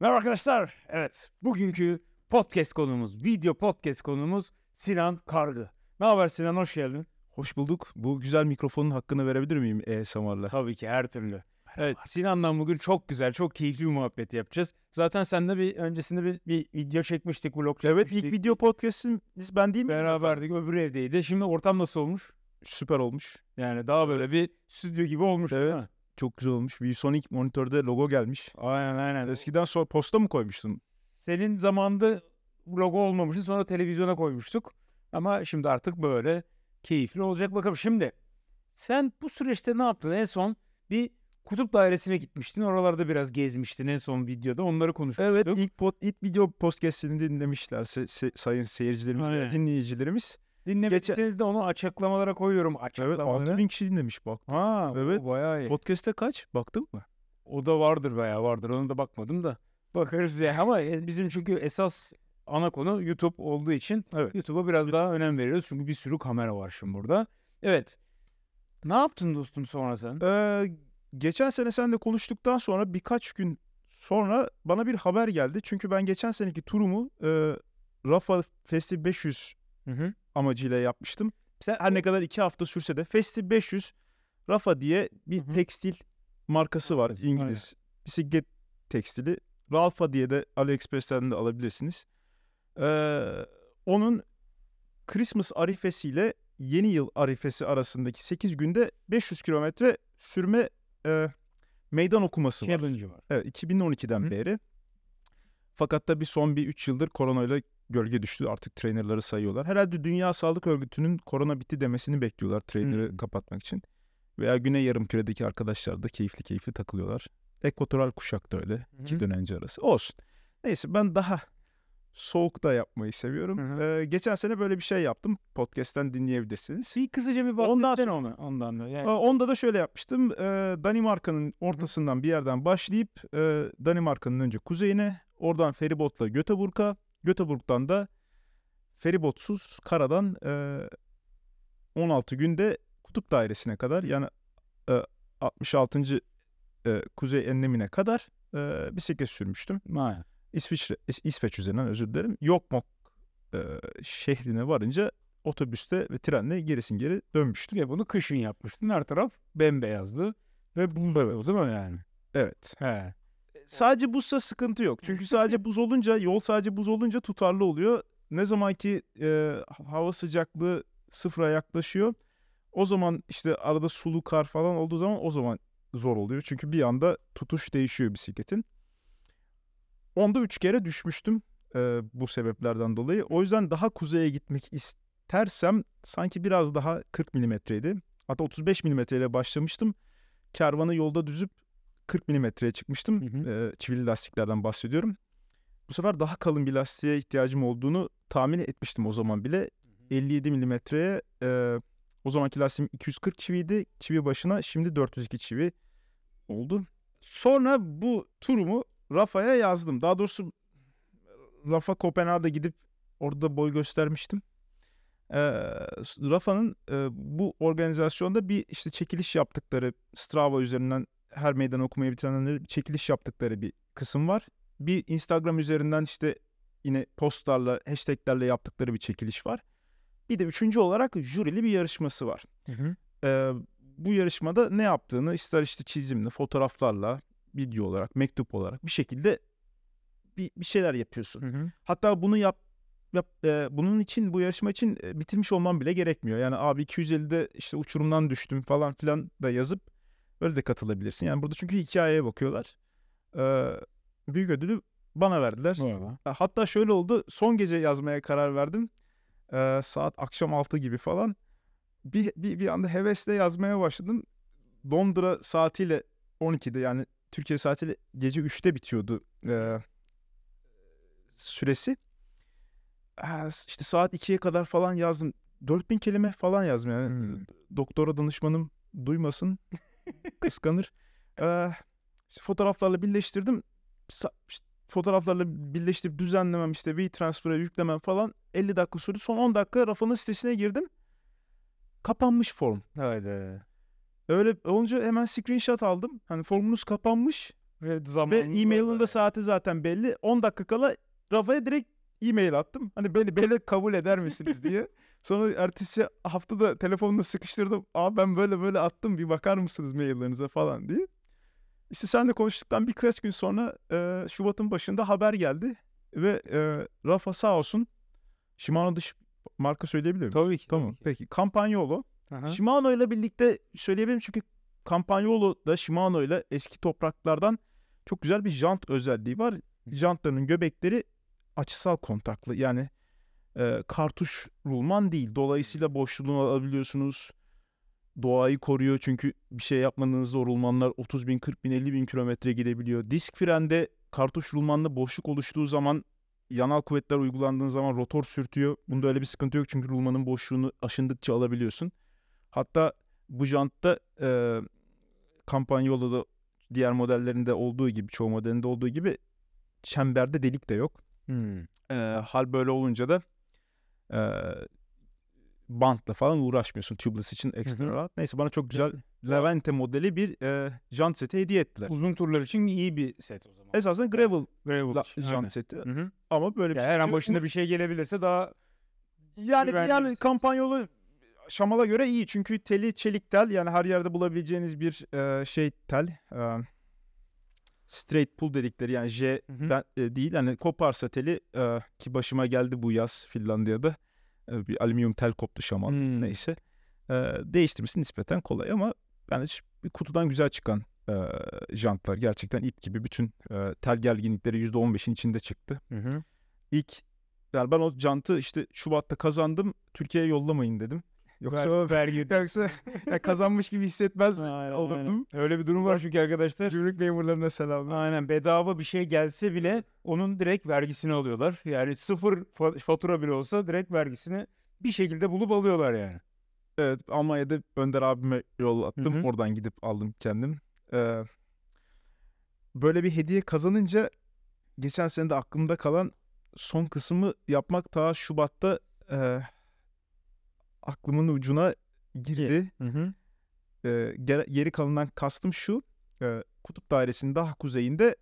Merhaba arkadaşlar. Evet, bugünkü podcast konumuz, video podcast konumuz Sinan Kargı. Ne haber Sinan? Hoş geldin. Hoş bulduk. Bu güzel mikrofonun hakkını verebilir miyim e, ASMR'la? Tabii ki her türlü. Evet Sinan'dan bugün çok güzel, çok keyifli bir muhabbet yapacağız. Zaten seninle bir öncesinde bir, bir video çekmiştik, vlog çekmiştik. Evet ilk video podcastimiz ben değil mi? Beraberdik, öbür evdeydi. Şimdi ortam nasıl olmuş? Süper olmuş. Yani daha böyle bir stüdyo gibi olmuş. Evet. Ha? Çok güzel olmuş. ViewSonic monitörde logo gelmiş. Aynen aynen. Eskiden sonra posta mı koymuştun? Senin zamanda logo olmamıştı. Sonra televizyona koymuştuk. Ama şimdi artık böyle keyifli olacak. Bakalım şimdi sen bu süreçte ne yaptın? En son bir kutup dairesine gitmiştin. Oralarda biraz gezmiştin en son videoda. Onları konuşmuştuk. Evet ilk, pod, ilk video podcastini dinlemişler se, se, sayın seyircilerimiz, dinleyicilerimiz. Dinlemediyseniz de onu açıklamalara koyuyorum. Açıklamaları. Evet Açıklamaları. 6000 kişi dinlemiş bak. Ha, evet. Evet. bayağı iyi. Podcast'te kaç? Baktın mı? O da vardır veya vardır. Onu da bakmadım da. Bakarız ya ama e, bizim çünkü esas ana konu YouTube olduğu için Evet. YouTube'a biraz daha önem veriyoruz. Çünkü bir sürü kamera var şimdi burada. Evet. Ne yaptın dostum sonra sen? Ee, geçen sene seninle konuştuktan sonra birkaç gün sonra bana bir haber geldi. Çünkü ben geçen seneki turumu e, Rafa Festi 500 Hı hı. amacıyla yapmıştım. Sen, Her ne kadar iki hafta sürse de Festi 500 Rafa diye bir hı hı. tekstil markası var İngiliz. Aynen. Bisiklet tekstili. Ralfa diye de AliExpress'ten de alabilirsiniz. Ee, onun Christmas arifesiyle yeni yıl arifesi arasındaki 8 günde 500 kilometre sürme e, meydan okuması var. Challenge'ı var. Evet 2012'den Hı. beri. Fakat da bir son bir 3 yıldır koronayla gölge düştü. Artık trainerları sayıyorlar. Herhalde Dünya Sağlık Örgütü'nün korona bitti demesini bekliyorlar trainer'ı hmm. kapatmak için. Veya Güney Yarımküre'deki arkadaşlar da keyifli keyifli takılıyorlar. Ekvatoral kuşak da öyle. Hı-hı. dönence arası. Olsun. Neyse ben daha soğuk da yapmayı seviyorum. Hı Ee, geçen sene böyle bir şey yaptım. Podcast'ten dinleyebilirsiniz. Bir kısaca bir bahsetsene onu. Ondan da. Yani. Onda da şöyle yapmıştım. Ee, Danimarka'nın ortasından hı bir yerden başlayıp e, Danimarka'nın önce kuzeyine, oradan feribotla Göteborg'a, Göteborg'dan da feribotsuz karadan e, 16 günde kutup dairesine kadar yani e, 66. E, kuzey enlemine kadar e, bisiklet sürmüştüm. İsviçre, İs- İsveç üzerinden özür dilerim. Yokmok e, şehrine varınca otobüste ve trenle gerisin geri dönmüştüm. Ya bunu kışın yapmıştın. Her taraf bembeyazdı ve buzdu evet. o zaman yani. Evet. He sadece buzsa sıkıntı yok. Çünkü sadece buz olunca yol sadece buz olunca tutarlı oluyor. Ne zaman ki e, hava sıcaklığı sıfıra yaklaşıyor. O zaman işte arada sulu kar falan olduğu zaman o zaman zor oluyor. Çünkü bir anda tutuş değişiyor bisikletin. Onda üç kere düşmüştüm e, bu sebeplerden dolayı. O yüzden daha kuzeye gitmek istersem sanki biraz daha 40 milimetreydi. Hatta 35 milimetreyle başlamıştım. Kervanı yolda düzüp 40 milimetreye çıkmıştım. Hı hı. E, çivili lastiklerden bahsediyorum. Bu sefer daha kalın bir lastiğe ihtiyacım olduğunu tahmin etmiştim o zaman bile. Hı hı. 57 milimetreye e, o zamanki lastiğim 240 çiviydi. Çivi başına şimdi 402 çivi oldu. Sonra bu turumu Rafa'ya yazdım. Daha doğrusu Rafa Kopenhag'a gidip orada boy göstermiştim. Ee, Rafa'nın e, bu organizasyonda bir işte çekiliş yaptıkları Strava üzerinden her meydan okumayı bitirenlerin çekiliş yaptıkları bir kısım var. Bir Instagram üzerinden işte yine postlarla, hashtaglerle yaptıkları bir çekiliş var. Bir de üçüncü olarak jürili bir yarışması var. Hı hı. Ee, bu yarışmada ne yaptığını ister işte çizimle, fotoğraflarla, video olarak, mektup olarak bir şekilde bir, bir şeyler yapıyorsun. Hı hı. Hatta bunu yap, yap e, bunun için bu yarışma için e, bitirmiş olman bile gerekmiyor. Yani abi 250'de işte uçurumdan düştüm falan filan da yazıp Öyle de katılabilirsin. Yani burada çünkü hikayeye bakıyorlar. Ee, büyük ödülü bana verdiler. Merhaba. Ee, hatta şöyle oldu. Son gece yazmaya karar verdim. Ee, saat akşam 6 gibi falan. Bir, bir, bir anda hevesle yazmaya başladım. Londra saatiyle 12'de yani Türkiye saatiyle gece 3'te bitiyordu e, süresi. E, işte saat 2'ye kadar falan yazdım. 4000 kelime falan yazdım yani. Hmm. Doktora danışmanım duymasın kıskanır. Ee, işte fotoğraflarla birleştirdim. Sa- işte fotoğraflarla birleştirip düzenlemem işte bir transfere yüklemem falan 50 dakika sürdü. Son 10 dakika Rafa'nın sitesine girdim. Kapanmış form. Haydi. Öyle olunca hemen screenshot aldım. Hani formunuz kapanmış. Ve, ve e-mail'in de saati zaten belli. 10 dakika kala Rafa'ya direkt e-mail attım. Hani beni böyle kabul eder misiniz diye. Sonra ertesi haftada telefonla sıkıştırdım. Aa ben böyle böyle attım bir bakar mısınız maillerinize falan diye. İşte seninle konuştuktan birkaç gün sonra e, Şubat'ın başında haber geldi. Ve e, Rafa sağ olsun Shimano dış marka söyleyebilir miyim? Tabii ki. Tamam tabii ki. peki. Kampanyolu. Aha. Shimano ile birlikte söyleyebilirim çünkü Kampanyolu da Shimano ile eski topraklardan çok güzel bir jant özelliği var. Jantlarının göbekleri açısal kontaklı yani e, kartuş rulman değil. Dolayısıyla boşluğunu alabiliyorsunuz. Doğayı koruyor çünkü bir şey yapmadığınızda rulmanlar 30 bin, 40 bin, 50 bin kilometre gidebiliyor. Disk frende kartuş rulmanla boşluk oluştuğu zaman yanal kuvvetler uygulandığın zaman rotor sürtüyor. Bunda öyle bir sıkıntı yok çünkü rulmanın boşluğunu aşındıkça alabiliyorsun. Hatta bu jantta e, kampanyolada diğer modellerinde olduğu gibi çoğu modelinde olduğu gibi çemberde delik de yok. Hmm. E, hal böyle olunca da e, bantla falan uğraşmıyorsun tubeless için ekstra rahat. Neyse bana çok güzel Levente modeli bir e, jant seti hediye ettiler. Uzun turlar için iyi bir set o zaman. Esasında gravel, gravel la, jant seti. Hı-hı. Ama böyle bir yani şey. Her an başında bir şey gelebilirse daha yani diğer kampanyalı şamala göre iyi. Çünkü teli çelik tel yani her yerde bulabileceğiniz bir e, şey tel. E, straight pull dedikleri yani J ben, e, değil yani koparsa teli e, ki başıma geldi bu yaz Finlandiya'da e, bir alüminyum tel koptu şaman hmm. neyse e, değiştirmesi nispeten kolay ama yani bir kutudan güzel çıkan e, jantlar gerçekten ip gibi bütün e, tel gerginlikleri %15'in içinde çıktı. Hı hı. İlk yani ben o jantı işte Şubat'ta kazandım Türkiye'ye yollamayın dedim. Yoksa vergi yoksa ya kazanmış gibi hissetmez aynen, olurdum. Öyle bir durum var çünkü arkadaşlar. Gümrük memurlarına selam. Aynen bedava bir şey gelse bile onun direkt vergisini alıyorlar. Yani sıfır fatura bile olsa direkt vergisini bir şekilde bulup alıyorlar yani. Evet Almanya'da Önder abime yol attım. Hı hı. Oradan gidip aldım kendim. Ee, böyle bir hediye kazanınca geçen sene de aklımda kalan son kısmı yapmak ta Şubat'ta e, aklımın ucuna girdi. Hı hı. E, geri kalanından kastım şu. E, kutup dairesinin daha kuzeyinde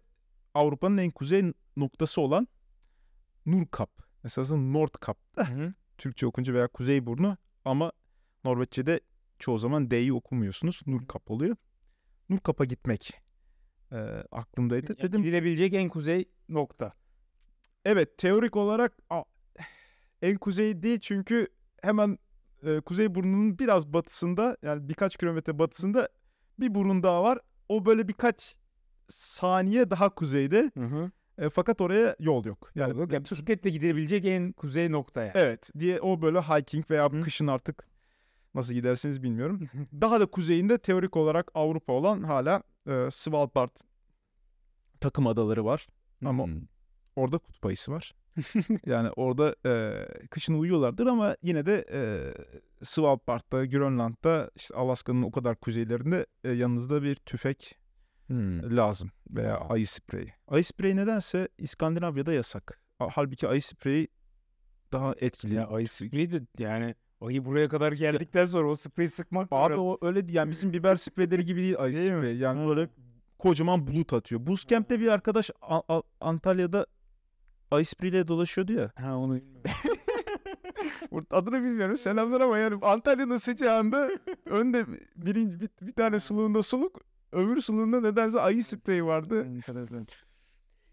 Avrupa'nın en kuzey noktası olan Nurkap. Esasında Nordkap da hı Türkçe okunca veya Kuzey Burnu, ama Norveççe'de çoğu zaman D'yi okumuyorsunuz. Nurkap oluyor. Nurkap'a gitmek e, aklımdaydı. Yani Dedim gidilebilecek en kuzey nokta. Evet, teorik olarak a, en kuzey değil çünkü hemen e, Kuzey Burnu'nun biraz batısında yani birkaç kilometre batısında bir burun daha var. O böyle birkaç saniye daha kuzeyde. Hı hı. E, fakat oraya yol yok. Yani, yol yok. yani bisikletle gidebilecek en kuzey noktaya. Evet diye o böyle hiking veya Hı. kışın artık nasıl gidersiniz bilmiyorum. daha da kuzeyinde teorik olarak Avrupa olan hala e, Svalbard takım adaları var. Ama Hı. Hmm. orada kutup ayısı var. yani orada e, kışın uyuyorlardır ama yine de e, Svalbard'da, Grönland'da, işte Alaska'nın o kadar kuzeylerinde e, yanınızda bir tüfek hmm. lazım veya ayı spreyi. Ayı spreyi nedense İskandinavya'da yasak. Halbuki ayı spreyi daha etkili. Ya, ayı spreyi de yani ayı buraya kadar geldikten sonra o spreyi sıkmak. Abi o öyle yani bizim biber spreyleri gibi değil ayı spreyi. Yani hmm. böyle kocaman bulut atıyor. Buz bir arkadaş A- A- Antalya'da Aispri'yle dolaşıyordu ya. Ha onu Adını bilmiyorum selamlar ama yani Antalya'nın sıcağında önde birinci, bir, bir tane suluğunda suluk öbür suluğunda nedense ayı spreyi vardı.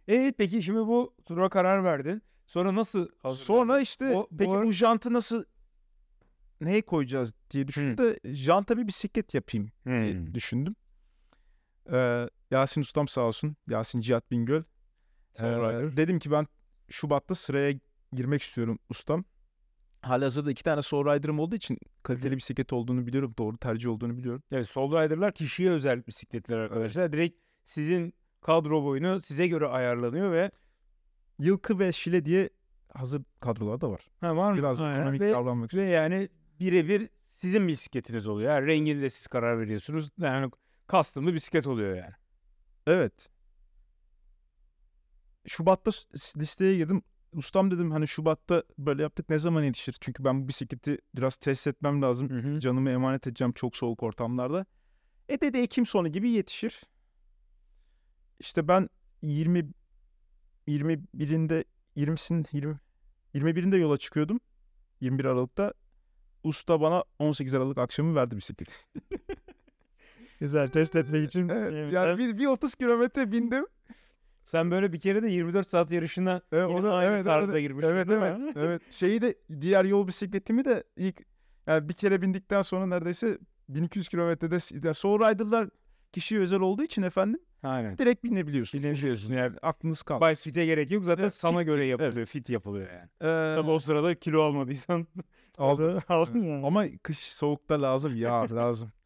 Evet e, peki şimdi bu tura karar verdin. Sonra nasıl? Hazır Sonra işte o, peki bu, bu jantı nasıl neye koyacağız diye düşündüm de janta bir bisiklet yapayım diye düşündüm. Ee, Yasin ustam sağ olsun. Yasin Cihat Bingöl. Ee, dedim ki ben Şubat'ta sıraya girmek istiyorum ustam. Halihazırda iki tane Soul Rider'ım olduğu için kaliteli bisiklet olduğunu biliyorum. Doğru tercih olduğunu biliyorum. Evet Soul Rider'lar kişiye özel bisikletler arkadaşlar. Direkt sizin kadro boyunu size göre ayarlanıyor ve Yılkı ve Şile diye hazır kadrolar da var. Ha var mı? Biraz Aynen. ekonomik ve, davranmak Ve yani birebir sizin bisikletiniz oluyor. Yani rengini de siz karar veriyorsunuz. Yani custom'lı bisiklet oluyor yani. Evet. Şubat'ta listeye girdim. Ustam dedim hani Şubat'ta böyle yaptık ne zaman yetişir? Çünkü ben bu bisikleti biraz test etmem lazım. Hı hı. Canımı emanet edeceğim çok soğuk ortamlarda. E dedi Ekim sonu gibi yetişir. İşte ben 20 21'inde 20'sin 20 21'inde yola çıkıyordum. 21 Aralık'ta usta bana 18 Aralık akşamı verdi bisikleti. Güzel test etmek için. Evet, şey yani bir, bir 30 kilometre bindim. Sen böyle bir kere de 24 saat yarışına evet, onu aynı evet, tarzda evet, girmiştin evet, evet, Evet. Şeyi de diğer yol bisikletimi de ilk yani bir kere bindikten sonra neredeyse 1200 kilometrede yani soul rider'lar kişiye özel olduğu için efendim Aynen. direkt binebiliyorsunuz. Binebiliyorsun yani aklınız kalmıyor. Bike fit'e gerek yok zaten evet, sana fit, göre yapılıyor. Evet. Fit yapılıyor yani. Ee, Tabii o sırada kilo almadıysan aldın. aldın yani. Ama kış soğukta lazım ya lazım.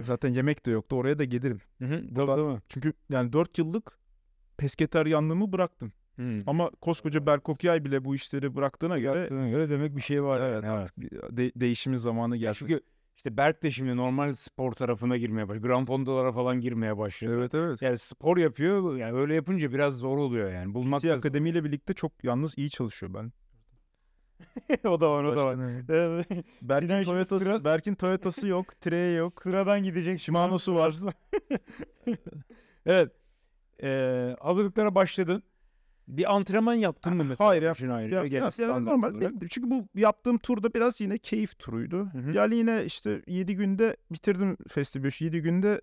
Zaten yemek de yoktu oraya da gelirim. Hı hı, Buradan, tabii, tabii. Çünkü yani 4 yıllık pesketaryanlığımı bıraktım. Hmm. Ama koskoca Berkokyay bile bu işleri bıraktığına göre bıraktığına göre demek bir şey var. Evet, yani, artık de, değişimin zamanı geldi. Çünkü işte Berk de şimdi normal spor tarafına girmeye başladı. Grand Fondolara falan girmeye başladı. Evet evet. Yani spor yapıyor. Yani öyle yapınca biraz zor oluyor yani. Bulmak PT Akademi ile birlikte çok yalnız iyi çalışıyor ben. o da var o Başka da var. Berk'in Toyota'sı, sıra... Berk'in Toyota'sı yok. Treye yok. Sıradan gidecek. Shimano'su var. evet e, hazırlıklara başladın. Bir antrenman yaptın mı mesela? Hayır yap. Ya, ya, normal. Olarak. Çünkü bu yaptığım turda biraz yine keyif turuydu. Hı-hı. Yani yine işte 7 günde bitirdim Festival 7 günde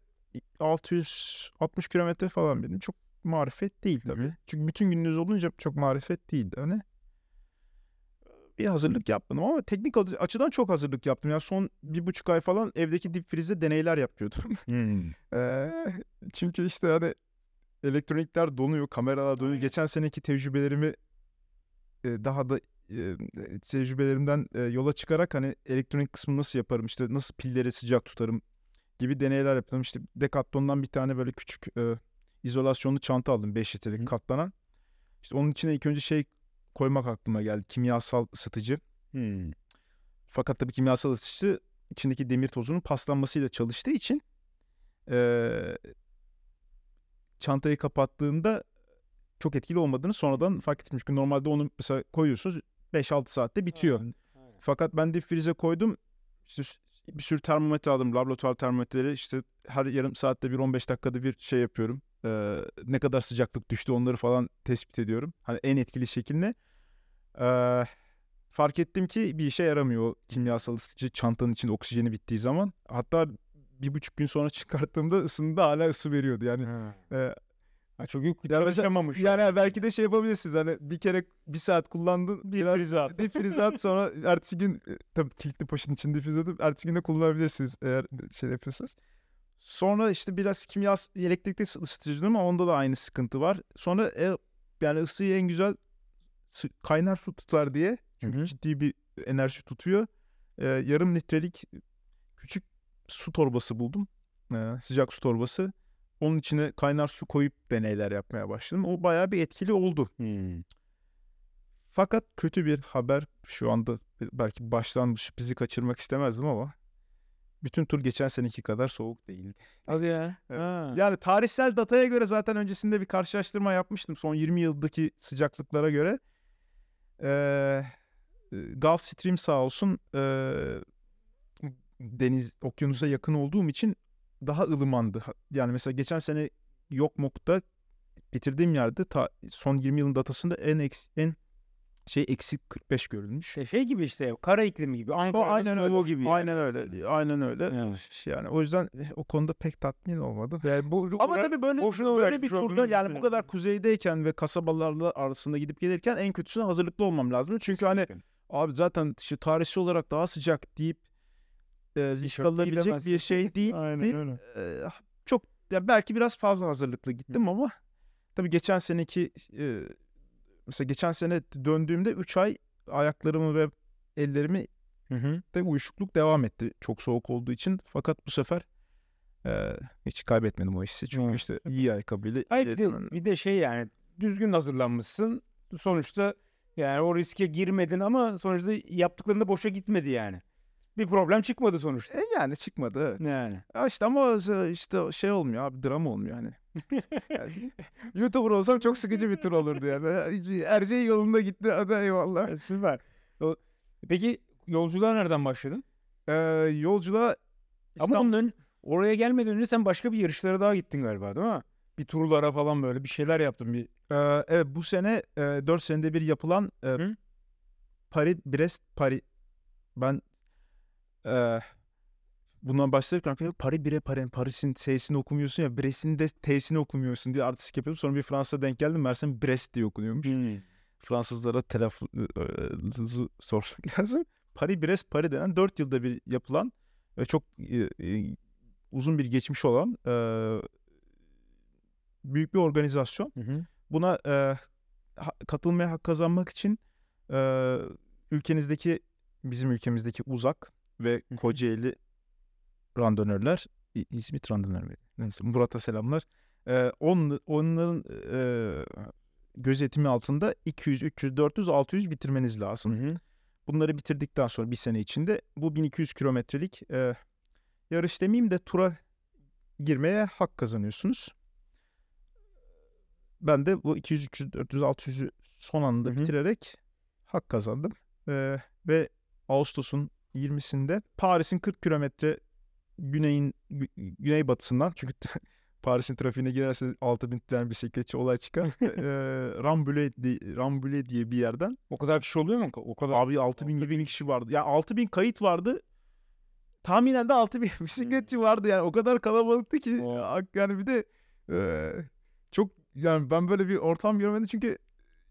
660 kilometre falan benim. Çok marifet değil tabii. Hı-hı. Çünkü bütün gününüz olunca çok marifet değildi. Hani bir hazırlık yaptım ama teknik açıdan çok hazırlık yaptım. Yani son bir buçuk ay falan evdeki dip frizde deneyler yapıyordum. Hmm. ee, çünkü işte hani elektronikler donuyor, kameralar donuyor. Geçen seneki tecrübelerimi daha da tecrübelerimden yola çıkarak hani elektronik kısmı nasıl yaparım işte nasıl pilleri sıcak tutarım gibi deneyler yaptım. İşte Decathlon'dan bir tane böyle küçük e, izolasyonlu çanta aldım 5 litrelik Hı. katlanan. İşte onun içine ilk önce şey koymak aklıma geldi. Kimyasal ısıtıcı. Hmm. Fakat tabii kimyasal ısıtıcı içindeki demir tozunun paslanmasıyla çalıştığı için e, çantayı kapattığında çok etkili olmadığını sonradan fark etmiş Çünkü normalde onu mesela koyuyorsunuz 5-6 saatte bitiyor. Aynen, aynen. Fakat ben de frize koydum. İşte bir sürü termometre aldım. Laboratuvar termometreleri işte her yarım saatte bir 15 dakikada bir şey yapıyorum. Ee, ne kadar sıcaklık düştü onları falan tespit ediyorum. Hani en etkili şekilde. Ee, fark ettim ki bir işe yaramıyor o kimyasal ısıtıcı çantanın içinde oksijeni bittiği zaman. Hatta bir buçuk gün sonra çıkarttığımda ısındı hala ısı veriyordu. Yani He. e, çok yük yani Yani, yani belki de şey yapabilirsiniz hani bir kere bir saat kullandın. Bir biraz, frize Bir frize sonra ertesi gün e, tabii kilitli poşetin içinde frize ertesi gün de kullanabilirsiniz eğer şey yapıyorsanız. Sonra işte biraz kimyas elektrikli ısıtıcı ama onda da aynı sıkıntı var. Sonra e, yani ısıyı en güzel kaynar su tutar diye. Çünkü Hı-hı. ciddi bir enerji tutuyor. E, yarım litrelik küçük su torbası buldum. Ee, sıcak su torbası. Onun içine kaynar su koyup deneyler yapmaya başladım. O bayağı bir etkili oldu. Hmm. Fakat kötü bir haber şu anda belki başlangıç bizi kaçırmak istemezdim ama bütün tur geçen seneki kadar soğuk değildi. Hadi ya. Ha. Yani tarihsel dataya göre zaten öncesinde bir karşılaştırma yapmıştım son 20 yıldaki sıcaklıklara göre. Ee, e, Gulf Stream sağ olsun e, deniz okyanusa yakın olduğum için daha ılımandı. Yani mesela geçen sene Yokmok'ta bitirdiğim yerde ta, son 20 yılın datasında en eks, en şey eksi 45 görülmüş. Şey gibi işte kara iklimi gibi. Ankara'da aynen öyle. gibi. Aynen yani. öyle. Aynen öyle. Evet. Yani o yüzden eh, o konuda pek tatmin olmadım. Yani bu, ama tabii böyle boşuna böyle bir turda yani bu kadar kuzeydeyken ve kasabalarla arasında gidip gelirken en kötüsüne hazırlıklı olmam lazım. Çünkü hani abi zaten işte tarihsel olarak daha sıcak deyip e, ee, risk alınabilecek bir şey değil. Aynen öyle. E, çok ya belki biraz fazla hazırlıklı gittim ama tabii geçen seneki e, mesela geçen sene döndüğümde 3 ay ayaklarımı ve ellerimi Hı hı. Tabii uyuşukluk devam etti çok soğuk olduğu için. Fakat bu sefer e, hiç kaybetmedim o hissi. Çünkü hı. işte iyi ayakkabıyla. Hayır bir de, bir de şey yani düzgün hazırlanmışsın. Sonuçta yani o riske girmedin ama sonuçta yaptıklarında boşa gitmedi yani bir problem çıkmadı sonuçta. E yani çıkmadı. Yani. Ya işte ama işte şey olmuyor abi drama olmuyor hani. yani YouTuber olsam çok sıkıcı bir tur olurdu yani. Her şey yolunda gitti. Hadi eyvallah. E, süper. E, peki yolculuğa nereden başladın? Ee, yolculuğa İstanbul... Ama oraya gelmeden önce sen başka bir yarışlara daha gittin galiba değil mi? Bir turlara falan böyle bir şeyler yaptın. Bir... Ee, evet bu sene e, 4 senede bir yapılan e, Paris, Brest, Paris. Ben e, bundan başlayıp pari bire paren Paris'in T'sini okumuyorsun ya Brest'in de T'sini okumuyorsun diye artışlık yapıyordum. Sonra bir Fransa denk geldim. Mersem Brest diye okunuyormuş. Hmm. Fransızlara telaffuzu sormak lazım. Paris Brest Paris denen 4 yılda bir yapılan ve çok e, e, uzun bir geçmiş olan e, büyük bir organizasyon. Hı hı. Buna e, ha, katılmaya hak kazanmak için e, ülkenizdeki bizim ülkemizdeki uzak ve Kocaeli randonörler İzmit randonör mü? Neyse Murat'a selamlar. Ee, on, onların e, gözetimi altında 200, 300, 400, 600 bitirmeniz lazım. Hı hı. Bunları bitirdikten sonra bir sene içinde bu 1200 kilometrelik e, yarış demeyeyim de tura girmeye hak kazanıyorsunuz. Ben de bu 200, 300, 400, 600'ü son anda Hı-hı. bitirerek hak kazandım. Ee, ve Ağustos'un 20'sinde Paris'in 40 kilometre güneyin güneybatısından çünkü Paris'in trafiğine girerse 6000 tane bisikletçi olay çıkar. ee, Rambule, Rambule diye bir yerden. O kadar kişi oluyor mu? O kadar. Abi 6000 7000 kişi vardı. Ya yani 6000 kayıt vardı. Tahminen de 6000 bisikletçi hmm. vardı yani o kadar kalabalıktı ki oh. yani bir de e, çok yani ben böyle bir ortam görmedim çünkü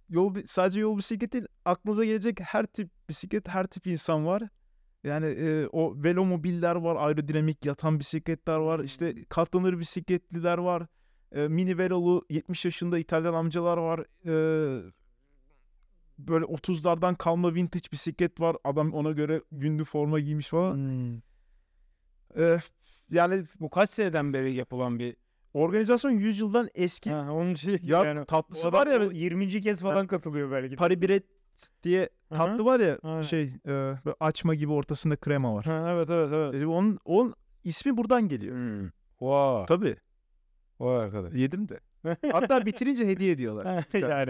yol sadece yol bisikleti değil aklınıza gelecek her tip bisiklet her tip insan var. Yani e, o velomobiller var, aerodinamik yatan bisikletler var, işte hmm. katlanır bisikletliler var, e, mini velolu 70 yaşında İtalyan amcalar var, e, böyle 30'lardan kalma vintage bisiklet var, adam ona göre gündü forma giymiş falan. Hmm. E, yani bu kaç seneden beri yapılan bir Organizasyon 100 yıldan eski. Ha, onun için ya yani, tatlısı var ya 20. kez falan ha, katılıyor belki. Paris Biret diye tatlı Aha. var ya Aynen. şey e, açma gibi ortasında krema var. Ha, evet evet evet. E, onun, onun ismi buradan geliyor. Hmm. Wow. Tabii. Vay arkadaş. Yedim de. Hatta bitirince hediye ediyorlar. yani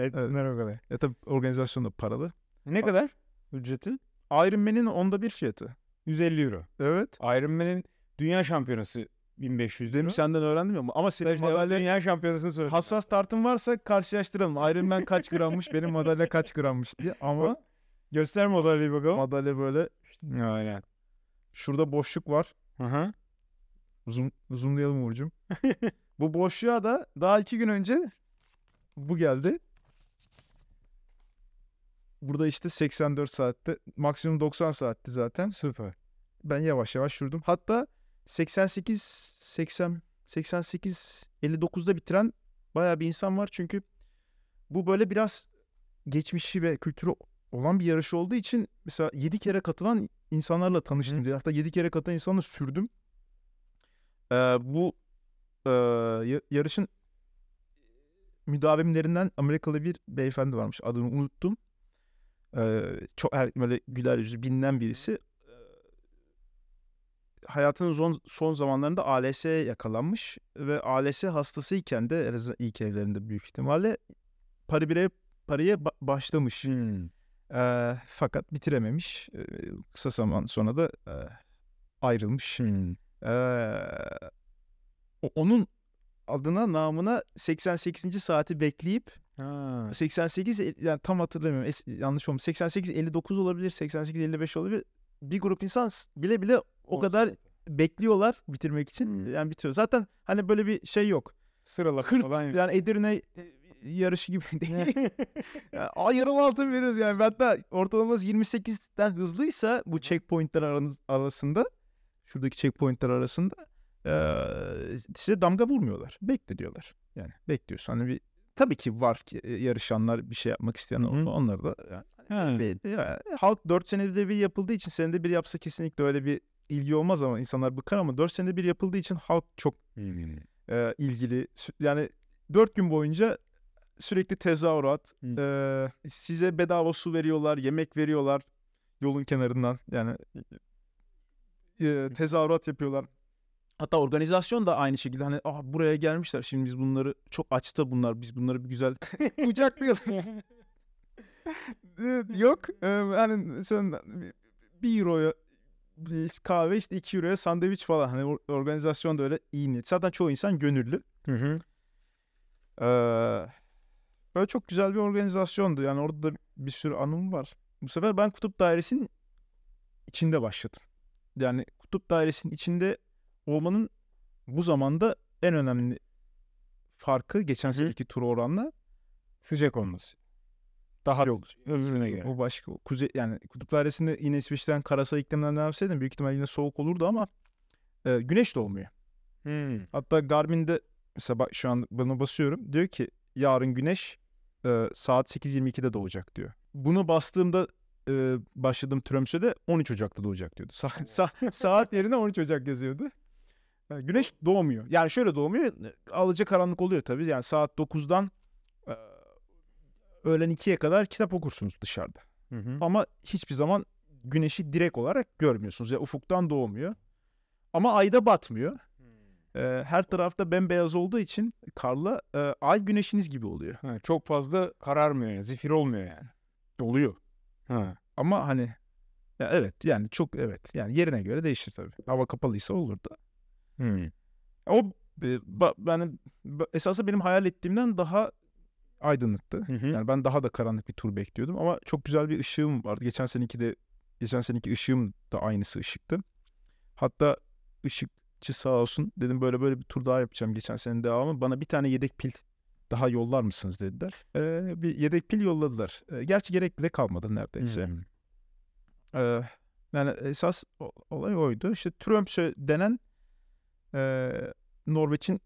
etsinler evet. o kadar. Ya e, tabii organizasyon da paralı. Ne A- kadar ücreti? Iron Man'in onda bir fiyatı. 150 euro. Evet. Iron Man'in dünya şampiyonası 1500 Demin senden öğrendim ya ama senin işte madalya... Dünya şampiyonasını söyledim. Hassas tartım varsa karşılaştıralım. Ironman kaç grammış, benim madalya kaç grammış diye ama... Göster madalyayı bakalım. Madalya böyle. Aynen. Şurada boşluk var. Hı hı. uzun zoomlayalım Uğur'cum. bu boşluğa da daha iki gün önce bu geldi. Burada işte 84 saatte, maksimum 90 saatti zaten. Süper. Ben yavaş yavaş yürüdüm. Hatta 88 80 88 59'da bitiren bayağı bir insan var çünkü bu böyle biraz geçmişi ve kültürü olan bir yarış olduğu için mesela 7 kere katılan insanlarla tanıştım diye. Hatta 7 kere katılan insanla sürdüm. Ee, bu e, yarışın müdavimlerinden Amerikalı bir beyefendi varmış. Adını unuttum. Ee, çok er, böyle güler yüzlü bilinen birisi hayatının son, son zamanlarında ALS yakalanmış ve ALS iken de ilk evlerinde büyük ihtimalle Paris 1'e Paris'e ba- başlamış. Hmm. E, fakat bitirememiş. E, kısa zaman sonra da e, ayrılmış. Hmm. E, onun adına namına 88. saati bekleyip ha. 88 yani tam hatırlamıyorum es, yanlış olmuş 88 59 olabilir 88 55 olabilir bir grup insan bile bile o kadar bekliyorlar bitirmek için. Hmm. Yani bitiyor. Zaten hani böyle bir şey yok. Sıralama Kırt, falan Yani Edirne e, yarışı gibi değil. yani yarım altın veriyoruz yani. Hatta ortalaması 28'den hızlıysa bu checkpointler arasında şuradaki checkpointler arasında e, size damga vurmuyorlar. Bekle diyorlar. Yani bekliyorsun. Hani bir tabii ki var ki e, yarışanlar bir şey yapmak isteyen hı onları da yani Hani e, halk 4 senede bir yapıldığı için senede bir yapsa kesinlikle öyle bir ilgi olmaz ama insanlar bıkar ama 4 senede bir yapıldığı için halk çok e, ilgili. Yani 4 gün boyunca sürekli tezahürat. E, size bedava su veriyorlar, yemek veriyorlar yolun kenarından. Yani e, e tezahürat yapıyorlar. Hatta organizasyon da aynı şekilde hani ah buraya gelmişler şimdi biz bunları çok açta bunlar biz bunları bir güzel kucaklayalım. Yok. Hani sen bir euroya kahve işte iki euroya sandviç falan. Hani organizasyon da öyle iyi niyet. Zaten çoğu insan gönüllü. Hı hı. Ee, böyle çok güzel bir organizasyondu. Yani orada da bir sürü anım var. Bu sefer ben kutup dairesinin içinde başladım. Yani kutup dairesinin içinde olmanın bu zamanda en önemli farkı geçen seneki tur oranla sıcak olması daha yok. Öbürüne göre. Bu başka. kuzey, yani kutuplar arasında yine İsviçre'den karasal iklimden devam etseydin büyük ihtimalle yine soğuk olurdu ama e, güneş de olmuyor. Hmm. Hatta Garmin'de mesela bak, şu an bana basıyorum. Diyor ki yarın güneş e, saat 8.22'de doğacak diyor. Bunu bastığımda e, başladığım Tromsø'de 13 Ocak'ta doğacak diyordu. Sa- sa- saat yerine 13 Ocak yazıyordu. Yani e, güneş doğmuyor. Yani şöyle doğmuyor. E, alıcı karanlık oluyor tabii. Yani saat 9'dan öğlen 2'ye kadar kitap okursunuz dışarıda. Hı hı. Ama hiçbir zaman güneşi direkt olarak görmüyorsunuz. Yani ufuktan doğmuyor. Ama ay da batmıyor. Ee, her tarafta bembeyaz olduğu için karla e, ay güneşiniz gibi oluyor. Ha, çok fazla kararmıyor yani. Zifir olmuyor yani. Doluyor. Ha. Ama hani ya evet yani çok evet. Yani yerine göre değişir tabii. Hava kapalıysa olur da. Hmm. O e, yani esası benim hayal ettiğimden daha aydınlıktı. Hı hı. Yani ben daha da karanlık bir tur bekliyordum ama çok güzel bir ışığım vardı. Geçen seneki de geçen seneki ışığım da aynısı ışıktı. Hatta ışıkçı sağ olsun dedim böyle böyle bir tur daha yapacağım geçen sene devamı. Bana bir tane yedek pil daha yollar mısınız dediler. Ee, bir yedek pil yolladılar. Ee, gerçi gerek bile kalmadı neredeyse. Hmm. Ee, yani esas olay oydu. İşte Tromsø denen e, Norveç'in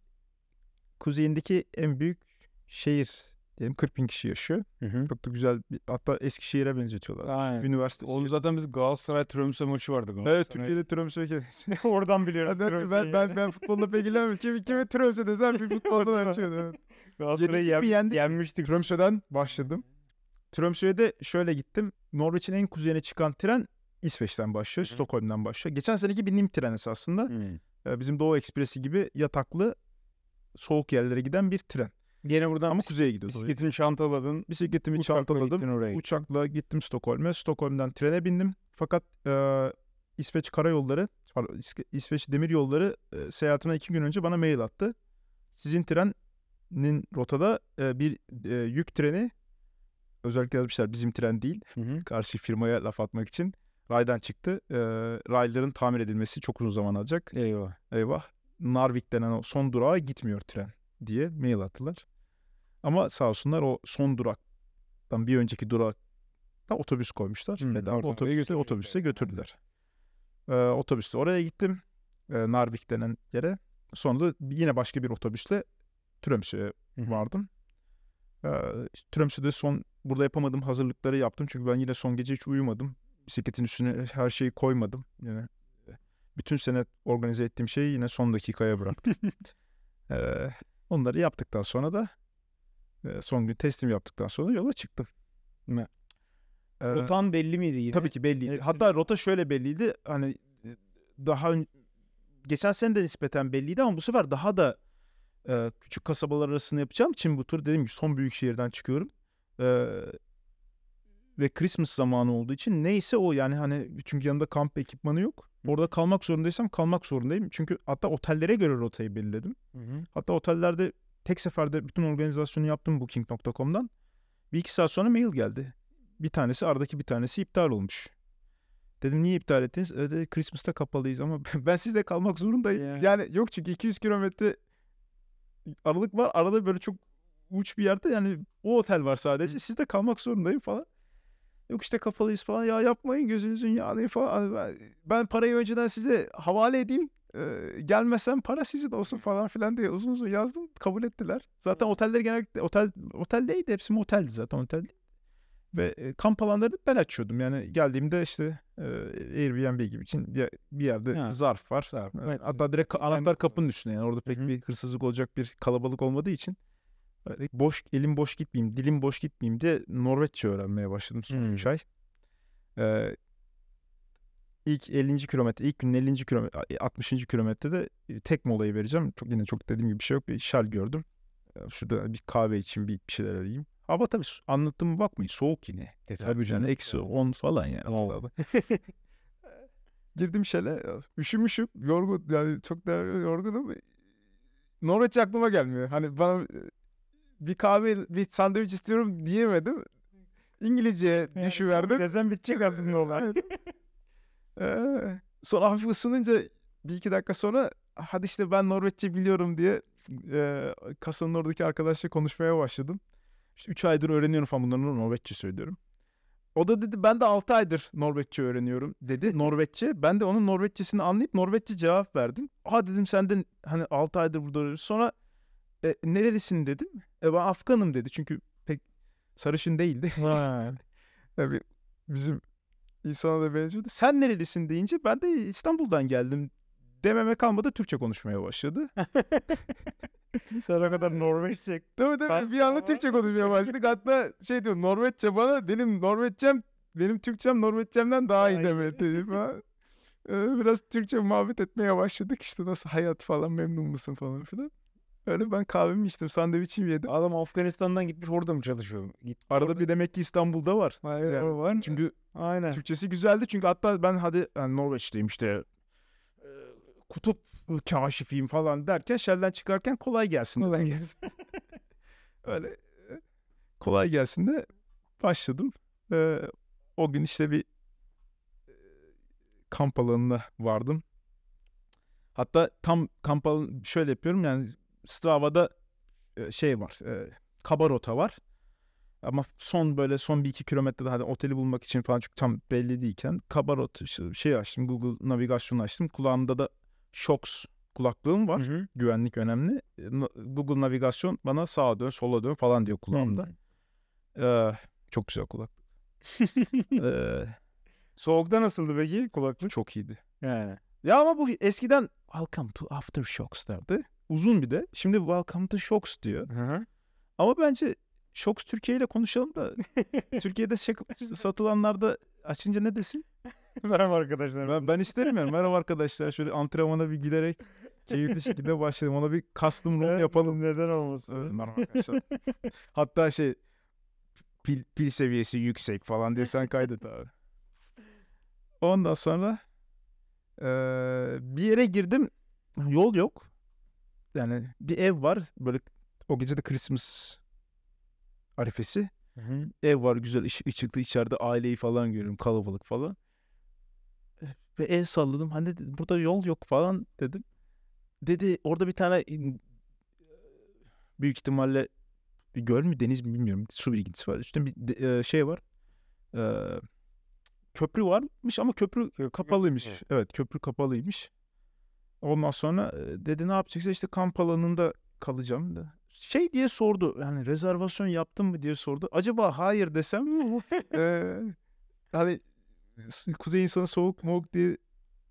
kuzeyindeki en büyük şehir diyelim 40 bin kişi yaşıyor. Hı hı. Çok da güzel. Bir, hatta Eskişehir'e benzetiyorlar. Aynen. Üniversite. Onu zaten biz Galatasaray Tromsø maçı vardı. Galatasaray. Evet Türkiye'de Tromsø Oradan biliyorum. Ben, ben, ben, ben futbolla pek ilgilenmiyorum. Kimi, kimi Tromsø'de sen bir futboldan açıyordu. Evet. Galatasaray'ı yen, yendik. yenmiştik. Tromsø'den başladım. Tromsø'ye de şöyle gittim. Norveç'in en kuzeyine çıkan tren İsveç'ten başlıyor. Hı. Stockholm'dan başlıyor. Geçen seneki bir Nim treni aslında. Hı. E, bizim Doğu Ekspresi gibi yataklı soğuk yerlere giden bir tren. Yine buradan Ama kuzeye gidiyorsun. Bisikletini çantaladın. Bisikletimi uçakla çantaladım. Gittin oraya. Uçakla gittim Stockholm'e. Stockholm'dan trene bindim. Fakat e, İsveç Karayolları, pardon, İsveç Demir Yolları e, seyahatime iki gün önce bana mail attı. Sizin trenin rotada e, bir e, yük treni özellikle yazmışlar bizim tren değil. Hı hı. Karşı firmaya laf atmak için raydan çıktı. E, rayların tamir edilmesi çok uzun zaman alacak. Eyvah. Eyvah. Narvik denen o son durağa gitmiyor tren diye mail attılar. Ama sağ olsunlar o son duraktan bir önceki durakta otobüs koymuşlar. Hmm, Neden? Otobüsle götürdüler. otobüse götürdüler. Ee, otobüsle oraya gittim. Ee, Narvik denen yere. Sonra da yine başka bir otobüsle Tromsø'ye vardım. Ee, Tromsø'de son burada yapamadığım hazırlıkları yaptım. Çünkü ben yine son gece hiç uyumadım. Bisikletin üstüne her şeyi koymadım. Yine bütün sene organize ettiğim şeyi yine son dakikaya bıraktım. ee, onları yaptıktan sonra da son gün teslim yaptıktan sonra yola çıktım. Evet. Ee, Rotan belli miydi yine? Tabii ki belliydi. Evet. Hatta rota şöyle belliydi. Hani daha geçen sene de nispeten belliydi ama bu sefer daha da e, küçük kasabalar arasında yapacağım için bu tur dediğim gibi son büyük şehirden çıkıyorum. E, ve Christmas zamanı olduğu için neyse o yani hani çünkü yanımda kamp ekipmanı yok. Orada kalmak zorundaysam kalmak zorundayım. Çünkü hatta otellere göre rotayı belirledim. Hı hı. Hatta otellerde tek seferde bütün organizasyonu yaptım Booking.com'dan. Bir iki saat sonra mail geldi. Bir tanesi aradaki bir tanesi iptal olmuş. Dedim niye iptal ettiniz? E, dedi, Christmas'ta kapalıyız ama ben sizde kalmak zorundayım. Yeah. Yani yok çünkü 200 kilometre aralık var. Arada böyle çok uç bir yerde yani o otel var sadece. Sizde kalmak zorundayım falan. Yok işte kapalıyız falan ya yapmayın gözünüzün yağını falan. Hani ben, ben parayı önceden size havale edeyim e, gelmesem para sizin olsun falan filan diye uzun uzun yazdım. Kabul ettiler. Zaten otelleri genellikle otel otel oteldeydi. Hepsi moteldi zaten otel. Ve e, kamp da ben açıyordum. Yani geldiğimde işte e, Airbnb gibi için bir yerde ha. zarf var. Zarf. Evet. Hatta direkt ka- anahtar kapının üstüne yani orada pek hı bir hırsızlık olacak bir kalabalık olmadığı için boş elim boş gitmeyeyim, dilim boş gitmeyeyim diye Norveççe öğrenmeye başladım son 3 ay. Ee, ilk 50. kilometre, ilk günün 50. kilometre, 60. E, kilometrede de tek molayı vereceğim. Çok yine çok dediğim gibi bir şey yok. Bir şal gördüm. E, şurada bir kahve için bir, bir şeyler arayayım. Hava tabii anlattığımı bakmayın soğuk yine. E, tabii Eksi 10 falan yani. Tamam. Girdim şöyle e, üşümüşüm yorgun yani çok da yorgunum. Norveç aklıma gelmiyor. Hani bana bir kahve bir sandviç istiyorum diyemedim. İngilizce düşüverdim. Desem bitecek aslında olay. Ee, sonra hafif ısınınca bir iki dakika sonra hadi işte ben Norveççe biliyorum diye e, kasanın oradaki arkadaşla konuşmaya başladım. İşte 3 aydır öğreniyorum falan bunları Norveççe söylüyorum. O da dedi ben de 6 aydır Norveççe öğreniyorum dedi. Norveççe. Ben de onun Norveççesini anlayıp Norveççe cevap verdim. Ha dedim sen de hani 6 aydır burada öğreniyorsun. Sonra e, nerelisin dedim. E ben Afganım dedi. Çünkü pek sarışın değildi. Tabii bizim insana da benziyordu. Sen nerelisin deyince ben de İstanbul'dan geldim dememe kalmadı Türkçe konuşmaya başladı. Sen o kadar Norveççe. Tabii tabii Kaç bir anda Türkçe konuşmaya başladık. Hatta şey diyor Norveççe bana benim Norveççem benim Türkçem Norveççemden daha iyi demedi falan. Ee, biraz Türkçe muhabbet etmeye başladık işte nasıl hayat falan memnun musun falan filan. Öyle ben kahvemi içtim, sandviçimi yedim. Adam Afganistan'dan gitmiş orada mı çalışıyor? Git, Arada orada... bir demek ki İstanbul'da var. Evet, yani, var. Çünkü Aynen. Türkçesi güzeldi çünkü hatta ben hadi yani Norveç'teyim işte kutup kaşifiyim falan derken şelden çıkarken kolay gelsin. Kolay gelsin. Öyle kolay gelsin de başladım. E, o gün işte bir kamp alanına vardım. Hatta tam kamp alanı şöyle yapıyorum yani Strava'da e, şey var. E, Kabarota var. Ama son böyle son bir iki kilometrede hani oteli bulmak için falan çünkü tam belli değilken Kabarot işte şey açtım Google navigasyonu açtım. Kulağımda da Shox kulaklığım var. Hı hı. Güvenlik önemli. E, Google navigasyon bana sağa dön sola dön falan diyor kulağımda. Ee, çok güzel kulak. ee, Soğukta nasıldı peki kulaklık? Çok iyiydi. Yani. Ya ama bu eskiden Welcome to Aftershocks derdi. Uzun bir de. Şimdi Welcome to Shocks diyor. Hı-hı. Ama bence Shocks Türkiye ile konuşalım da Türkiye'de satılanlarda açınca ne desin? Merhaba arkadaşlar. Ben, ben isterim yani. Merhaba arkadaşlar. Şöyle antrenmana bir giderek keyifli şekilde başlayalım. Ona bir custom room yapalım. Neden olmasın? merhaba arkadaşlar. Hatta şey pil, pil seviyesi yüksek falan diye sen kaydet abi. Ondan sonra ee, bir yere girdim. Yol yok yani bir ev var böyle o gece de Christmas arifesi. Hı hı. Ev var güzel ışık çıktı içeride aileyi falan görüyorum kalabalık falan. Eh, ve el salladım. Hani burada yol yok falan dedim. Dedi orada bir tane büyük ihtimalle bir göl mü deniz mi bilmiyorum. Su birikintisi var. üstte bir e, şey var. E, köprü varmış ama köprü e, kapalıymış. Evet köprü kapalıymış. Ondan sonra dedi ne yapacaksın? işte kamp alanında kalacağım. De. Şey diye sordu. Yani rezervasyon yaptın mı diye sordu. Acaba hayır desem mi? hani kuzey insanı soğuk moğuk diye